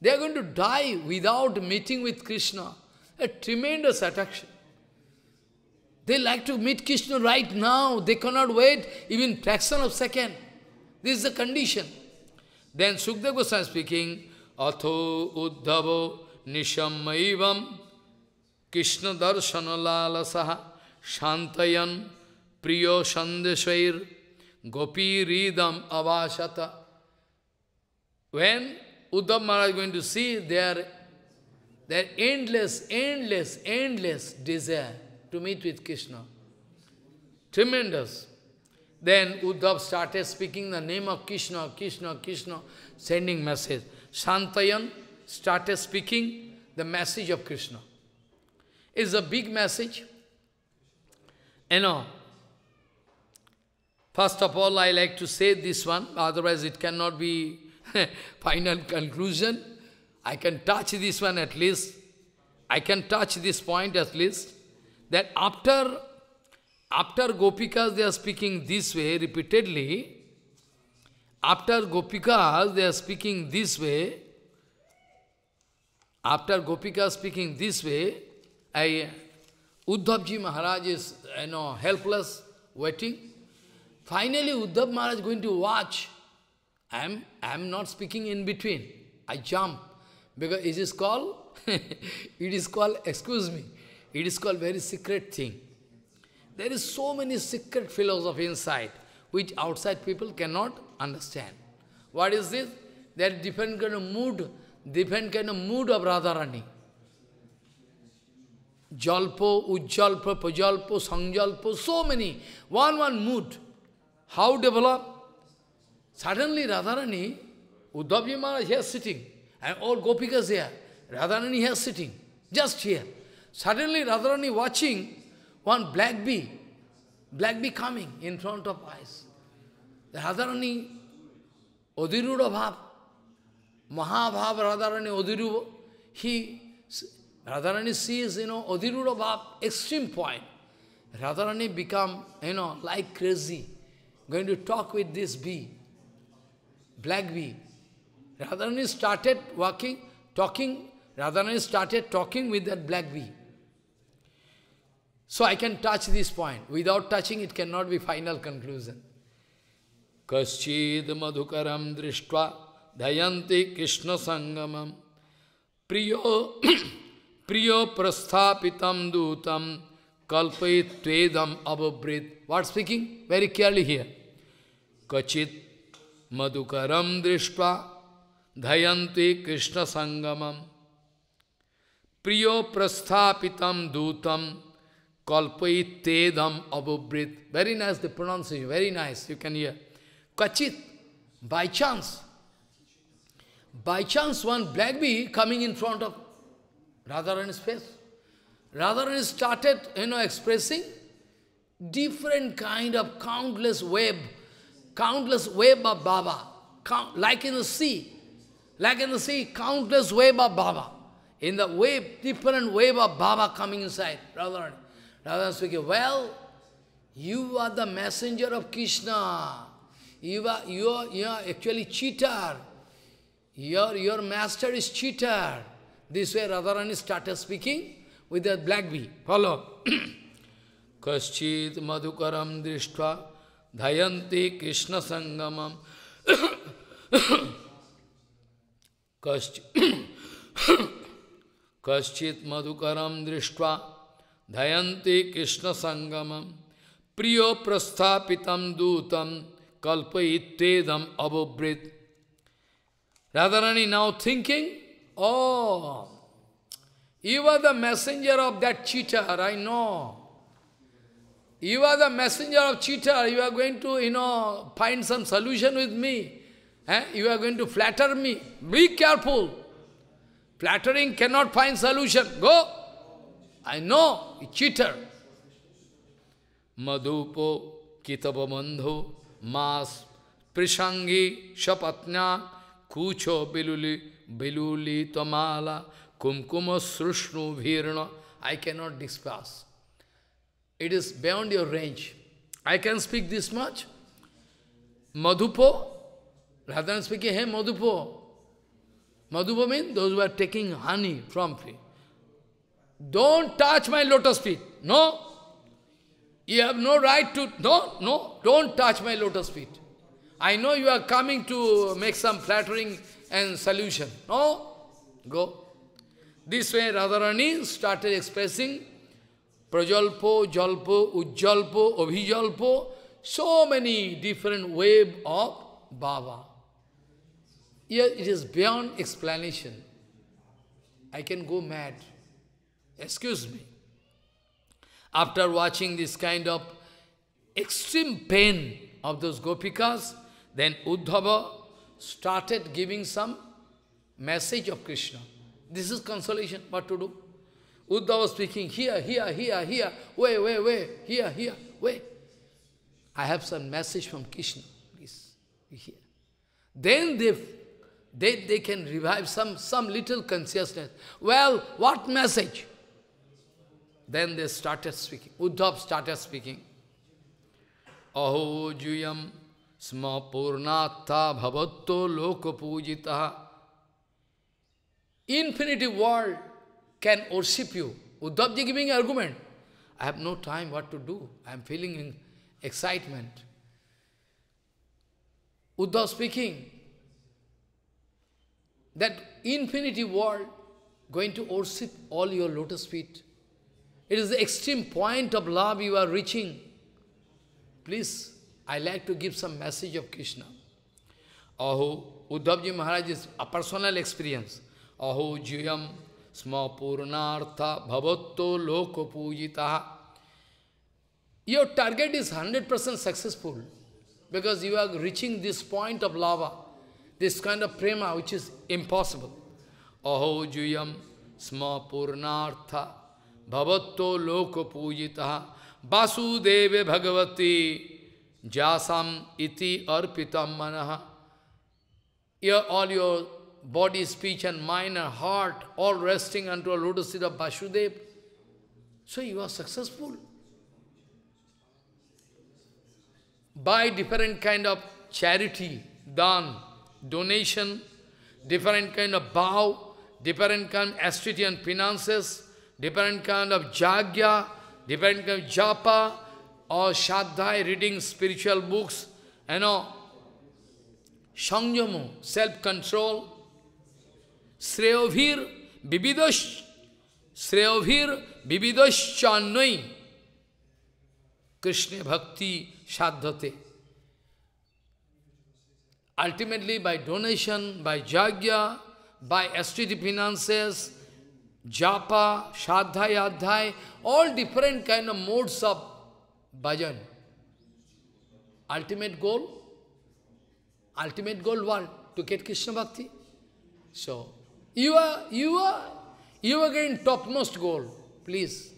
they are going to die without meeting with Krishna. A tremendous attraction. They like to meet Krishna right now. They cannot wait even fraction of second. This is the condition. Then Sukhdev Goswami speaking, Atho uddhavo nishammaivam Krishna darshana saha shantayan priyo Gopi gopiridam avashata. When Uddhav Maharaj is going to see their, their endless, endless, endless desire, to meet with Krishna. Tremendous. Then Uddhav started speaking the name of Krishna, Krishna, Krishna, sending message. Shantayan started speaking the message of Krishna. It's a big message. You know, first of all, I like to say this one, otherwise it cannot be [LAUGHS] final conclusion. I can touch this one at least. I can touch this point at least that after, after Gopikas they are speaking this way repeatedly, after Gopikas they are speaking this way, after Gopika speaking this way, I, Uddhavji Maharaj is, you know, helpless, waiting. Finally, Uddhav Maharaj is going to watch. I am, I am not speaking in between. I jump. Because it is called, [LAUGHS] it is called, excuse me, it is called very secret thing. There is so many secret philosophy inside, which outside people cannot understand. What is this? There is different kind of mood, different kind of mood of Radharani. Jalpo, Ujjalpo, Pajalpo, Sangjalpo, so many. One, one mood. How develop? Suddenly Radharani, Uddhavji Maharaj here sitting, and all Gopikas here. Radharani here sitting, just here. Suddenly Radharani watching one black bee, black bee coming in front of eyes. The Radharani, Odiruda Bhav, Mahabhav Radharani Odiru, he, Radharani sees, you know, Odiruda Bhav, extreme point. Radharani become, you know, like crazy, going to talk with this bee, black bee. Radharani started walking, talking, Radharani started talking with that black bee. So I can touch this point. Without touching, it cannot be final conclusion. Kaschid madhukaram drishtva dayanti krishna sangamam priyo [CLEARS THROAT] priyo prasthapitam dutam kalpait tvedam ababrit. What speaking? Very clearly here. Kachit madhukaram drishtva dayanti krishna sangamam priyo prasthapitam dutam Kalpait tedam abubrit. Very nice the pronunciation, very nice, you can hear. Kachit, by chance. By chance one black bee coming in front of Radharani's face. Radharani started, you know, expressing different kind of countless web, countless web of Baba, count, like in the sea, like in the sea, countless web of Baba. In the web, different web of Baba coming inside, Radharani. Radha speaking, well, you are the messenger of Krishna. You are, you are, you are actually cheater. Your, your master is cheater. This way Radharani started speaking with that black bee. Follow. [CLEARS THROAT] Kaschit madhukaram drishtva Dhyanti krishna sangamam [CLEARS THROAT] [CLEARS THROAT] Kaschit madhukaram drishtva धयंती Krishna संगम प्रिय प्रस्थापित दूतम कल्पयितेदम अवृत Radharani now thinking oh you are the messenger of that cheater I know you are the messenger of cheater you are going to you know find some solution with me you are going to flatter me be careful flattering not find solution go I know, cheater. Madhupo kitabamandho mas prishangi, shapatnya kucho biluli biluli tamala kumkuma srushnu bhirna. I cannot discuss. It is beyond your range. I can speak this much. Madhupo, rather than speaking, hey Madhupo. Madhupo means those who are taking honey from tree. Don't touch my lotus feet. No. You have no right to, no, no, don't touch my lotus feet. I know you are coming to make some flattering and solution. No, go. This way Radharani started expressing Prajalpo, Jalpo, Ujjalpo, Abhijalpo, so many different wave of Baba. Here it is beyond explanation. I can go mad. Excuse me. After watching this kind of extreme pain of those gopikas, then Uddhava started giving some message of Krishna. This is consolation, what to do? Uddhava speaking, here, here, here, here, way, way, way, here, here, way. I have some message from Krishna, please, here. Then they, they, they can revive some, some little consciousness. Well, what message? Then they started speaking. Uddhav started speaking. Aho juyam sma purnatta bhavatto lokapujita. Infinity world can worship you. Uddhavji giving argument. I have no time what to do. I am feeling excitement. Uddhav speaking, that infinity world going to worship all your lotus feet. It is the extreme point of love you are reaching. Please, I like to give some message of Krishna. Aho, Uddhavji Maharaj is a personal experience. Aho jyam sma purnartha bhavatto loko pujitaha. Your target is 100% successful because you are reaching this point of lava, this kind of prema which is impossible. Aho jyam sma purnartha भवत्तो लोक पूजिता वासुदेव भगवती जासम इति अर्पितम मन all your body speech and mind and heart all resting and to lotus of Vasudeva so you are successful by different kind of charity dana donation different kind of bhava different kind austerity and finances different kind of jagya, different kind of japa, or shadhai, reading spiritual books, you know, sangyamu, self-control, sreyobhir, vividosh, sreyobhir, vividosh channoi, Krishna bhakti sadhate. Ultimately, by donation, by jagya, by astute finances, japa, shadhya, adhyay, all different kind of modes of bhajan. Ultimate goal? Ultimate goal what? To get Krishna Bhakti. So, you are, you are, you are getting topmost goal, please.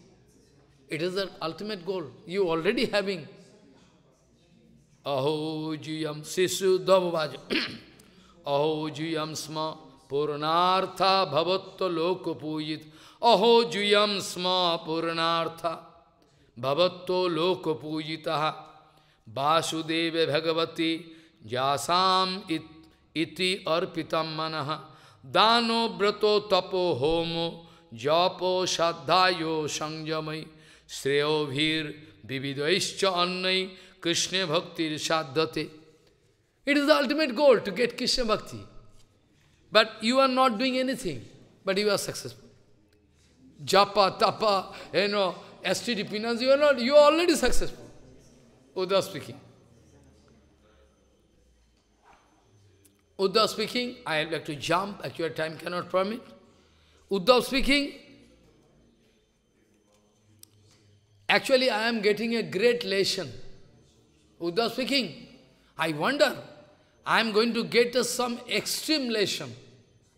It is the ultimate goal. You already having. Aho jiyam sisu dhamvaja. Aho jiyam sma पूर्णार्था भवत्व लोक पूजित अहो जुयम स्म पूर्णार्था भवत्व लोक पूजिता वासुदेव भगवती जासाम इति अर्पितम मन दानो व्रतो तपो होमो जपो श्रद्धायो संयमय श्रेयोभीर विविधश्च अन्नय कृष्ण भक्तिर साधते it is the ultimate goal to get Krishna bhakti But you are not doing anything, but you are successful. Japa, tapa, you know, STD pinas, you are not, you are already successful. Uddha speaking. Uddhav speaking, I have to jump, your time cannot permit. Uddhav speaking, actually I am getting a great lesson. Uddhav speaking, I wonder I am going to get to some extreme lesson,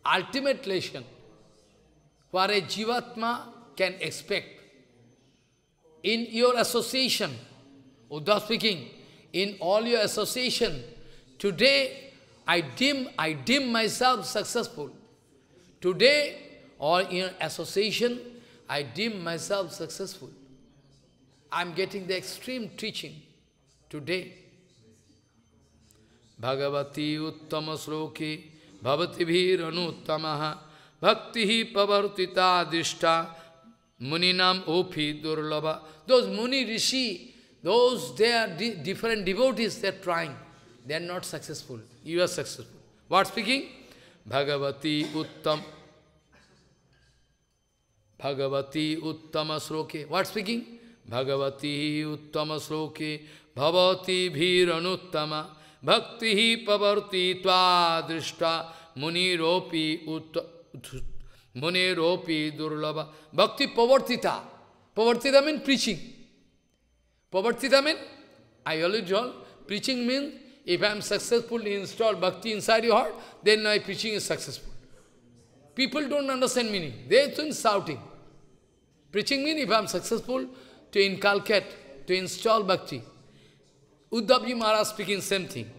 ultimate lesson, where a Jivatma can expect. In your association, Uddha speaking, in all your association, today I deem I deem myself successful. Today, or in association, I deem myself successful. I'm getting the extreme teaching today. Bhagwati उत्तम श्लोके भवतीरनुत्तम भक्ति ही प्रवर्तिता दिष्टा मुनिनाम ओफी दुर्लभा those muni rishi those they are different is they are trying they are not successful you are successful what speaking भगवती उत्तम भगवती उत्तम श्लोके वाट speaking भगवती उत्तम श्लोके भगवती भीरनुत्तमा Bhakti ही पवर्ती दृष्टा मुनिरोपी उत मुनिरोपी दुर्लभ Bhakti pavartita. Pavartita means preaching. Pavartita means, I always told, preaching means if I am successful in install bhakti inside your heart, then my preaching is successful. People don't understand meaning. They think shouting. Preaching means if I am successful to inculcate, to install bhakti, Uddhavji Maharaj speaking same thing.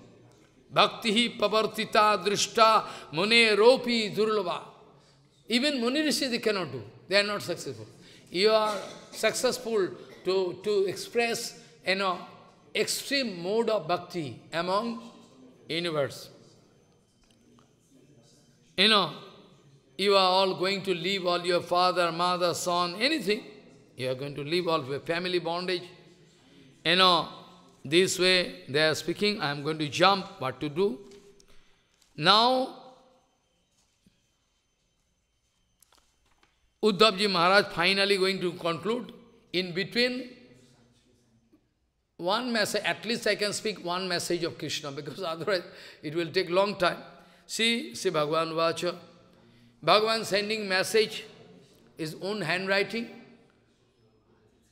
Bhakti pavartita drishta mune ropi durlava. Even Munirishi they cannot do. They are not successful. You are successful to, to express you know, extreme mode of bhakti among universe. You know, you are all going to leave all your father, mother, son, anything. You are going to leave all your family bondage. You know, this way they are speaking, I am going to jump, what to do? Now, Uddhavji Maharaj finally going to conclude. In between, one message, at least I can speak one message of Krishna, because [LAUGHS] otherwise it will take long time. See, see Bhagavan Vacha. Bhagavan sending message, his own handwriting,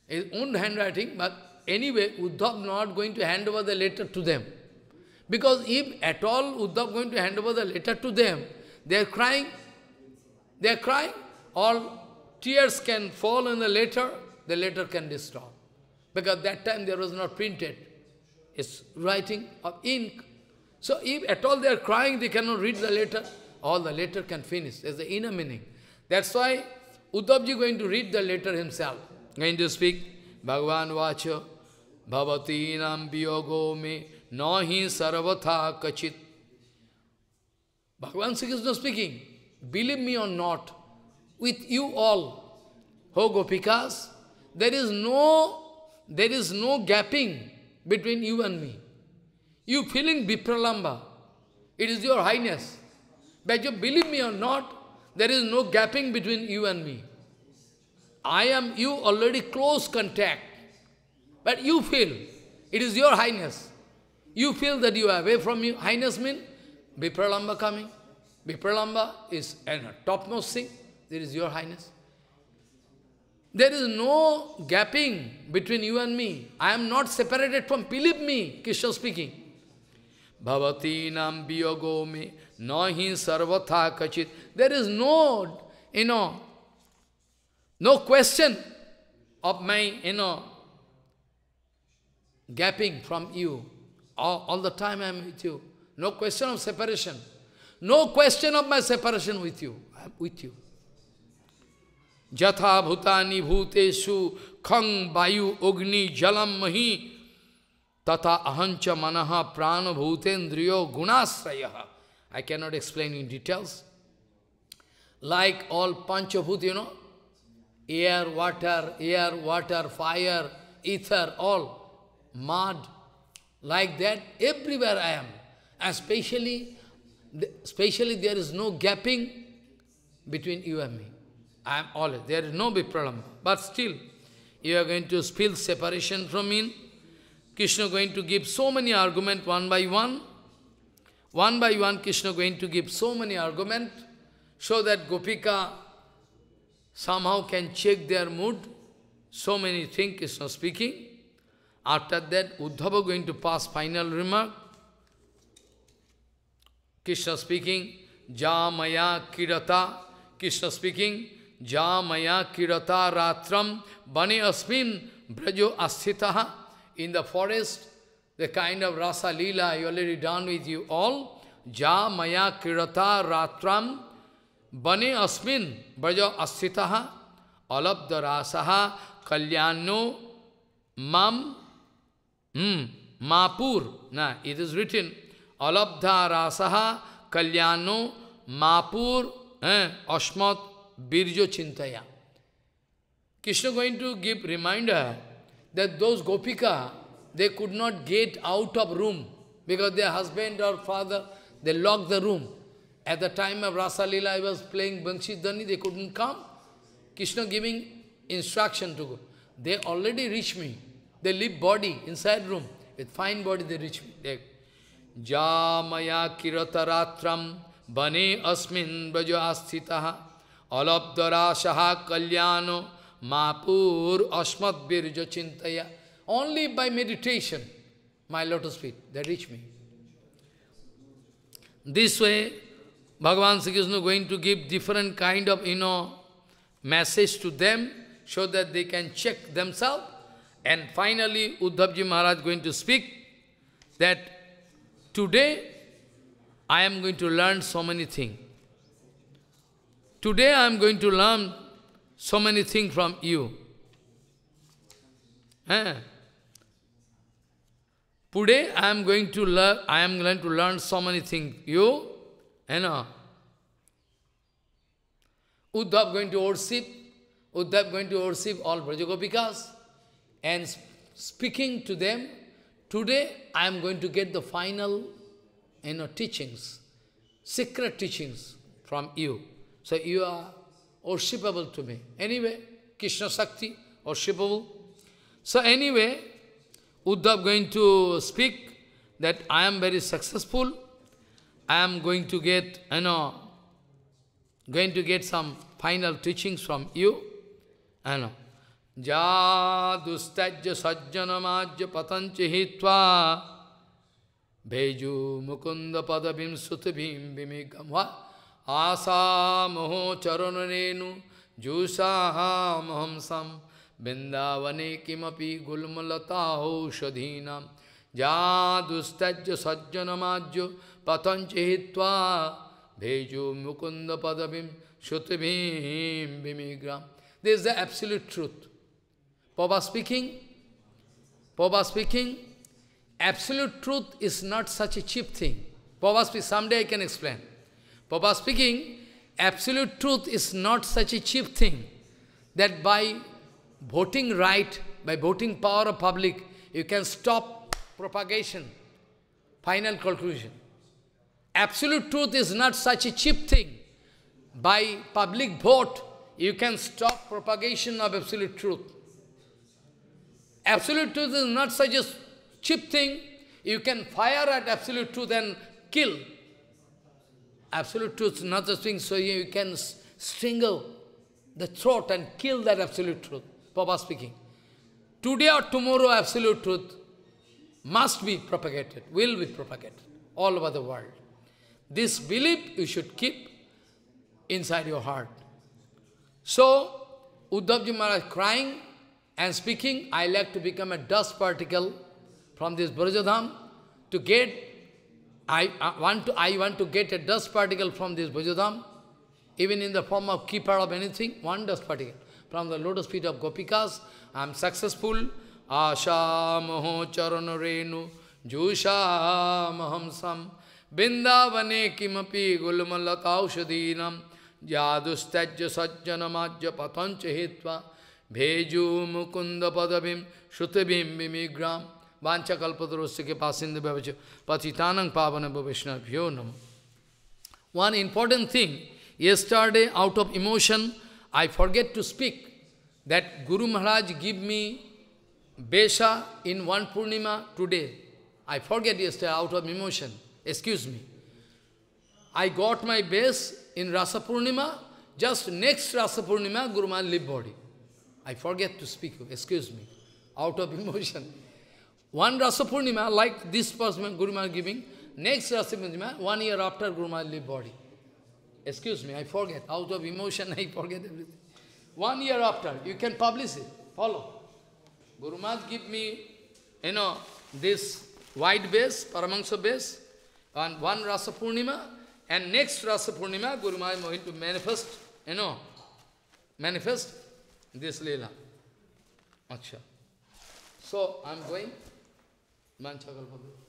his own handwriting, but anyway, Uddhav not going to hand over the letter to them. Because if at all Uddhav going to hand over the letter to them, they are crying. They are crying. All tears can fall in the letter, the letter can be Because that time there was not printed. It's writing of ink. So if at all they are crying, they cannot read the letter. All the letter can finish. There's the inner meaning. That's why Uddhavji going to read the letter himself. Going to speak. Bhagavan Vacha Bhavati Nam Vyogo Me Nahi Sarvatha Kachit. Bhagavan Sri Krishna speaking, believe me or not, with you all, Ho Gopikas, there is no, there is no gapping between you and me. You feeling Vipralamba, it is your highness. But you believe me or not, there is no gapping between you and me. I am you already close contact. But you feel, it is your highness. You feel that you are away from you. Highness means Vipralamba coming. Vipralamba is an topmost thing. There is your highness. There is no gapping between you and me. I am not separated from, believe me, Krishna speaking. Bhavati nam biyogo me nahi sarvatha kachit. There is no, you know, no question of my, you know, gapping from you. All, all the time I am with you. No question of separation. No question of my separation with you. I am with you. Jatha bhutani bhuteshu khang bayu ogni jalam mahi tata ahancha manaha prana bhutendriyo gunasrayaha. I cannot explain in details. Like all panchabhut, you know, air, water, air, water, fire, ether, all, mud, like that, everywhere I am. Especially, especially there is no gapping between you and me. I am always, there is no big problem. But still, you are going to spill separation from me. Krishna going to give so many argument one by one. One by one, Krishna going to give so many argument so that Gopika somehow can check their mood. So many things Krishna speaking. After that, Uddhava going to pass final remark. Krishna speaking, Ja Maya Kirata. Krishna speaking, Ja Maya Kirata Ratram Bani Asmin Brajo Asthitaha. In the forest, the kind of rasa lila I already done with you all. Ja Maya Kirata Ratram Bane asmin brajo asthitaha alabda rasaha kalyano mam mm, mapur. Now it is written alabdha rasaha kalyano mapur eh, asmat birjo chintaya. Krishna going to give reminder that those gopika, they could not get out of room because their husband or father, they locked the room. At the time of Rasa Leela, I was playing Banshid they couldn't come. Krishna giving instruction to go. They already reached me. They leave body inside room. With fine body they reach me. They, ja maya kirataratram bane asmin Astita asthitaha alabdara saha kalyano mapur asmat birja chintaya. Only by meditation, my lotus feet, they reach me. This way, Bhagavan Sri Krishna going to give different kind of, you know, message to them so that they can check themselves. And finally, Uddhavji Maharaj going to speak that today I am going to learn so many things. Today I am going to learn so many things from you. Eh? Today I am going to learn I am going to learn so many things. You you know. Uddhav going to worship, Uddhav going to worship all Brajagopikas and speaking to them, today I am going to get the final you know, teachings, secret teachings from you. So you are worshipable to me. Anyway, Krishna Shakti, worshipable. So anyway, Uddhav going to speak that I am very successful I am going to get, you know, going to get some final teachings from you. I know. Ja dustajya sajjanamajya patanchi hitva Beju mukunda padabhim sutbhim bimigam What? Asa moho charanarenu jusaha mahamsam Vrindavane kimapi gulmalata ho shadhinam Ja dustajya sajjanamajya patanchihitva bheju mukunda padabhim shutibhim bhimigram. This is the absolute truth. Papa speaking, Papa speaking, absolute truth is not such a cheap thing. Papa speaking, someday I can explain. Papa speaking, absolute truth is not such a cheap thing that by voting right, by voting power of public, you can stop propagation. Final conclusion. Absolute truth is not such a cheap thing. By public vote, you can stop propagation of absolute truth. Absolute truth is not such a cheap thing. You can fire at absolute truth and kill. Absolute truth is not a thing, so you can strangle the throat and kill that absolute truth. Papa speaking. Today or tomorrow, absolute truth must be propagated, will be propagated all over the world. This belief you should keep inside your heart. So, Uddhavji Maharaj crying and speaking, I like to become a dust particle from this Brajadham to get, I, I, want to, I want to get a dust particle from this Brajadham, even in the form of keeper of anything, one dust particle. From the lotus feet of Gopikas, I am successful. Asha moho charana renu, jusha maham kimapi mukunda bhavacha patitanang pavana One important thing, yesterday out of emotion, I forget to speak that Guru Maharaj give me Besha in one Purnima today. I forget yesterday out of emotion excuse me. I got my base in Rasa Purnima, just next Rasa Purnima, Maharaj live body. I forget to speak, excuse me, out of [LAUGHS] emotion. One Rasa Purnima, like this person Maharaj giving, next Rasa Purnima, one year after Maharaj live body. Excuse me, I forget, out of emotion [LAUGHS] I forget everything. One year after, you can publish it, follow. Guru Maharaj give me, you know, this white base, Paramahansa base, on one Rasa Purnima, and next Rasa Purnima, Guru Maharaj going to manifest, you know, manifest this Leela. Acha. So, I'm going. Manchakalpada.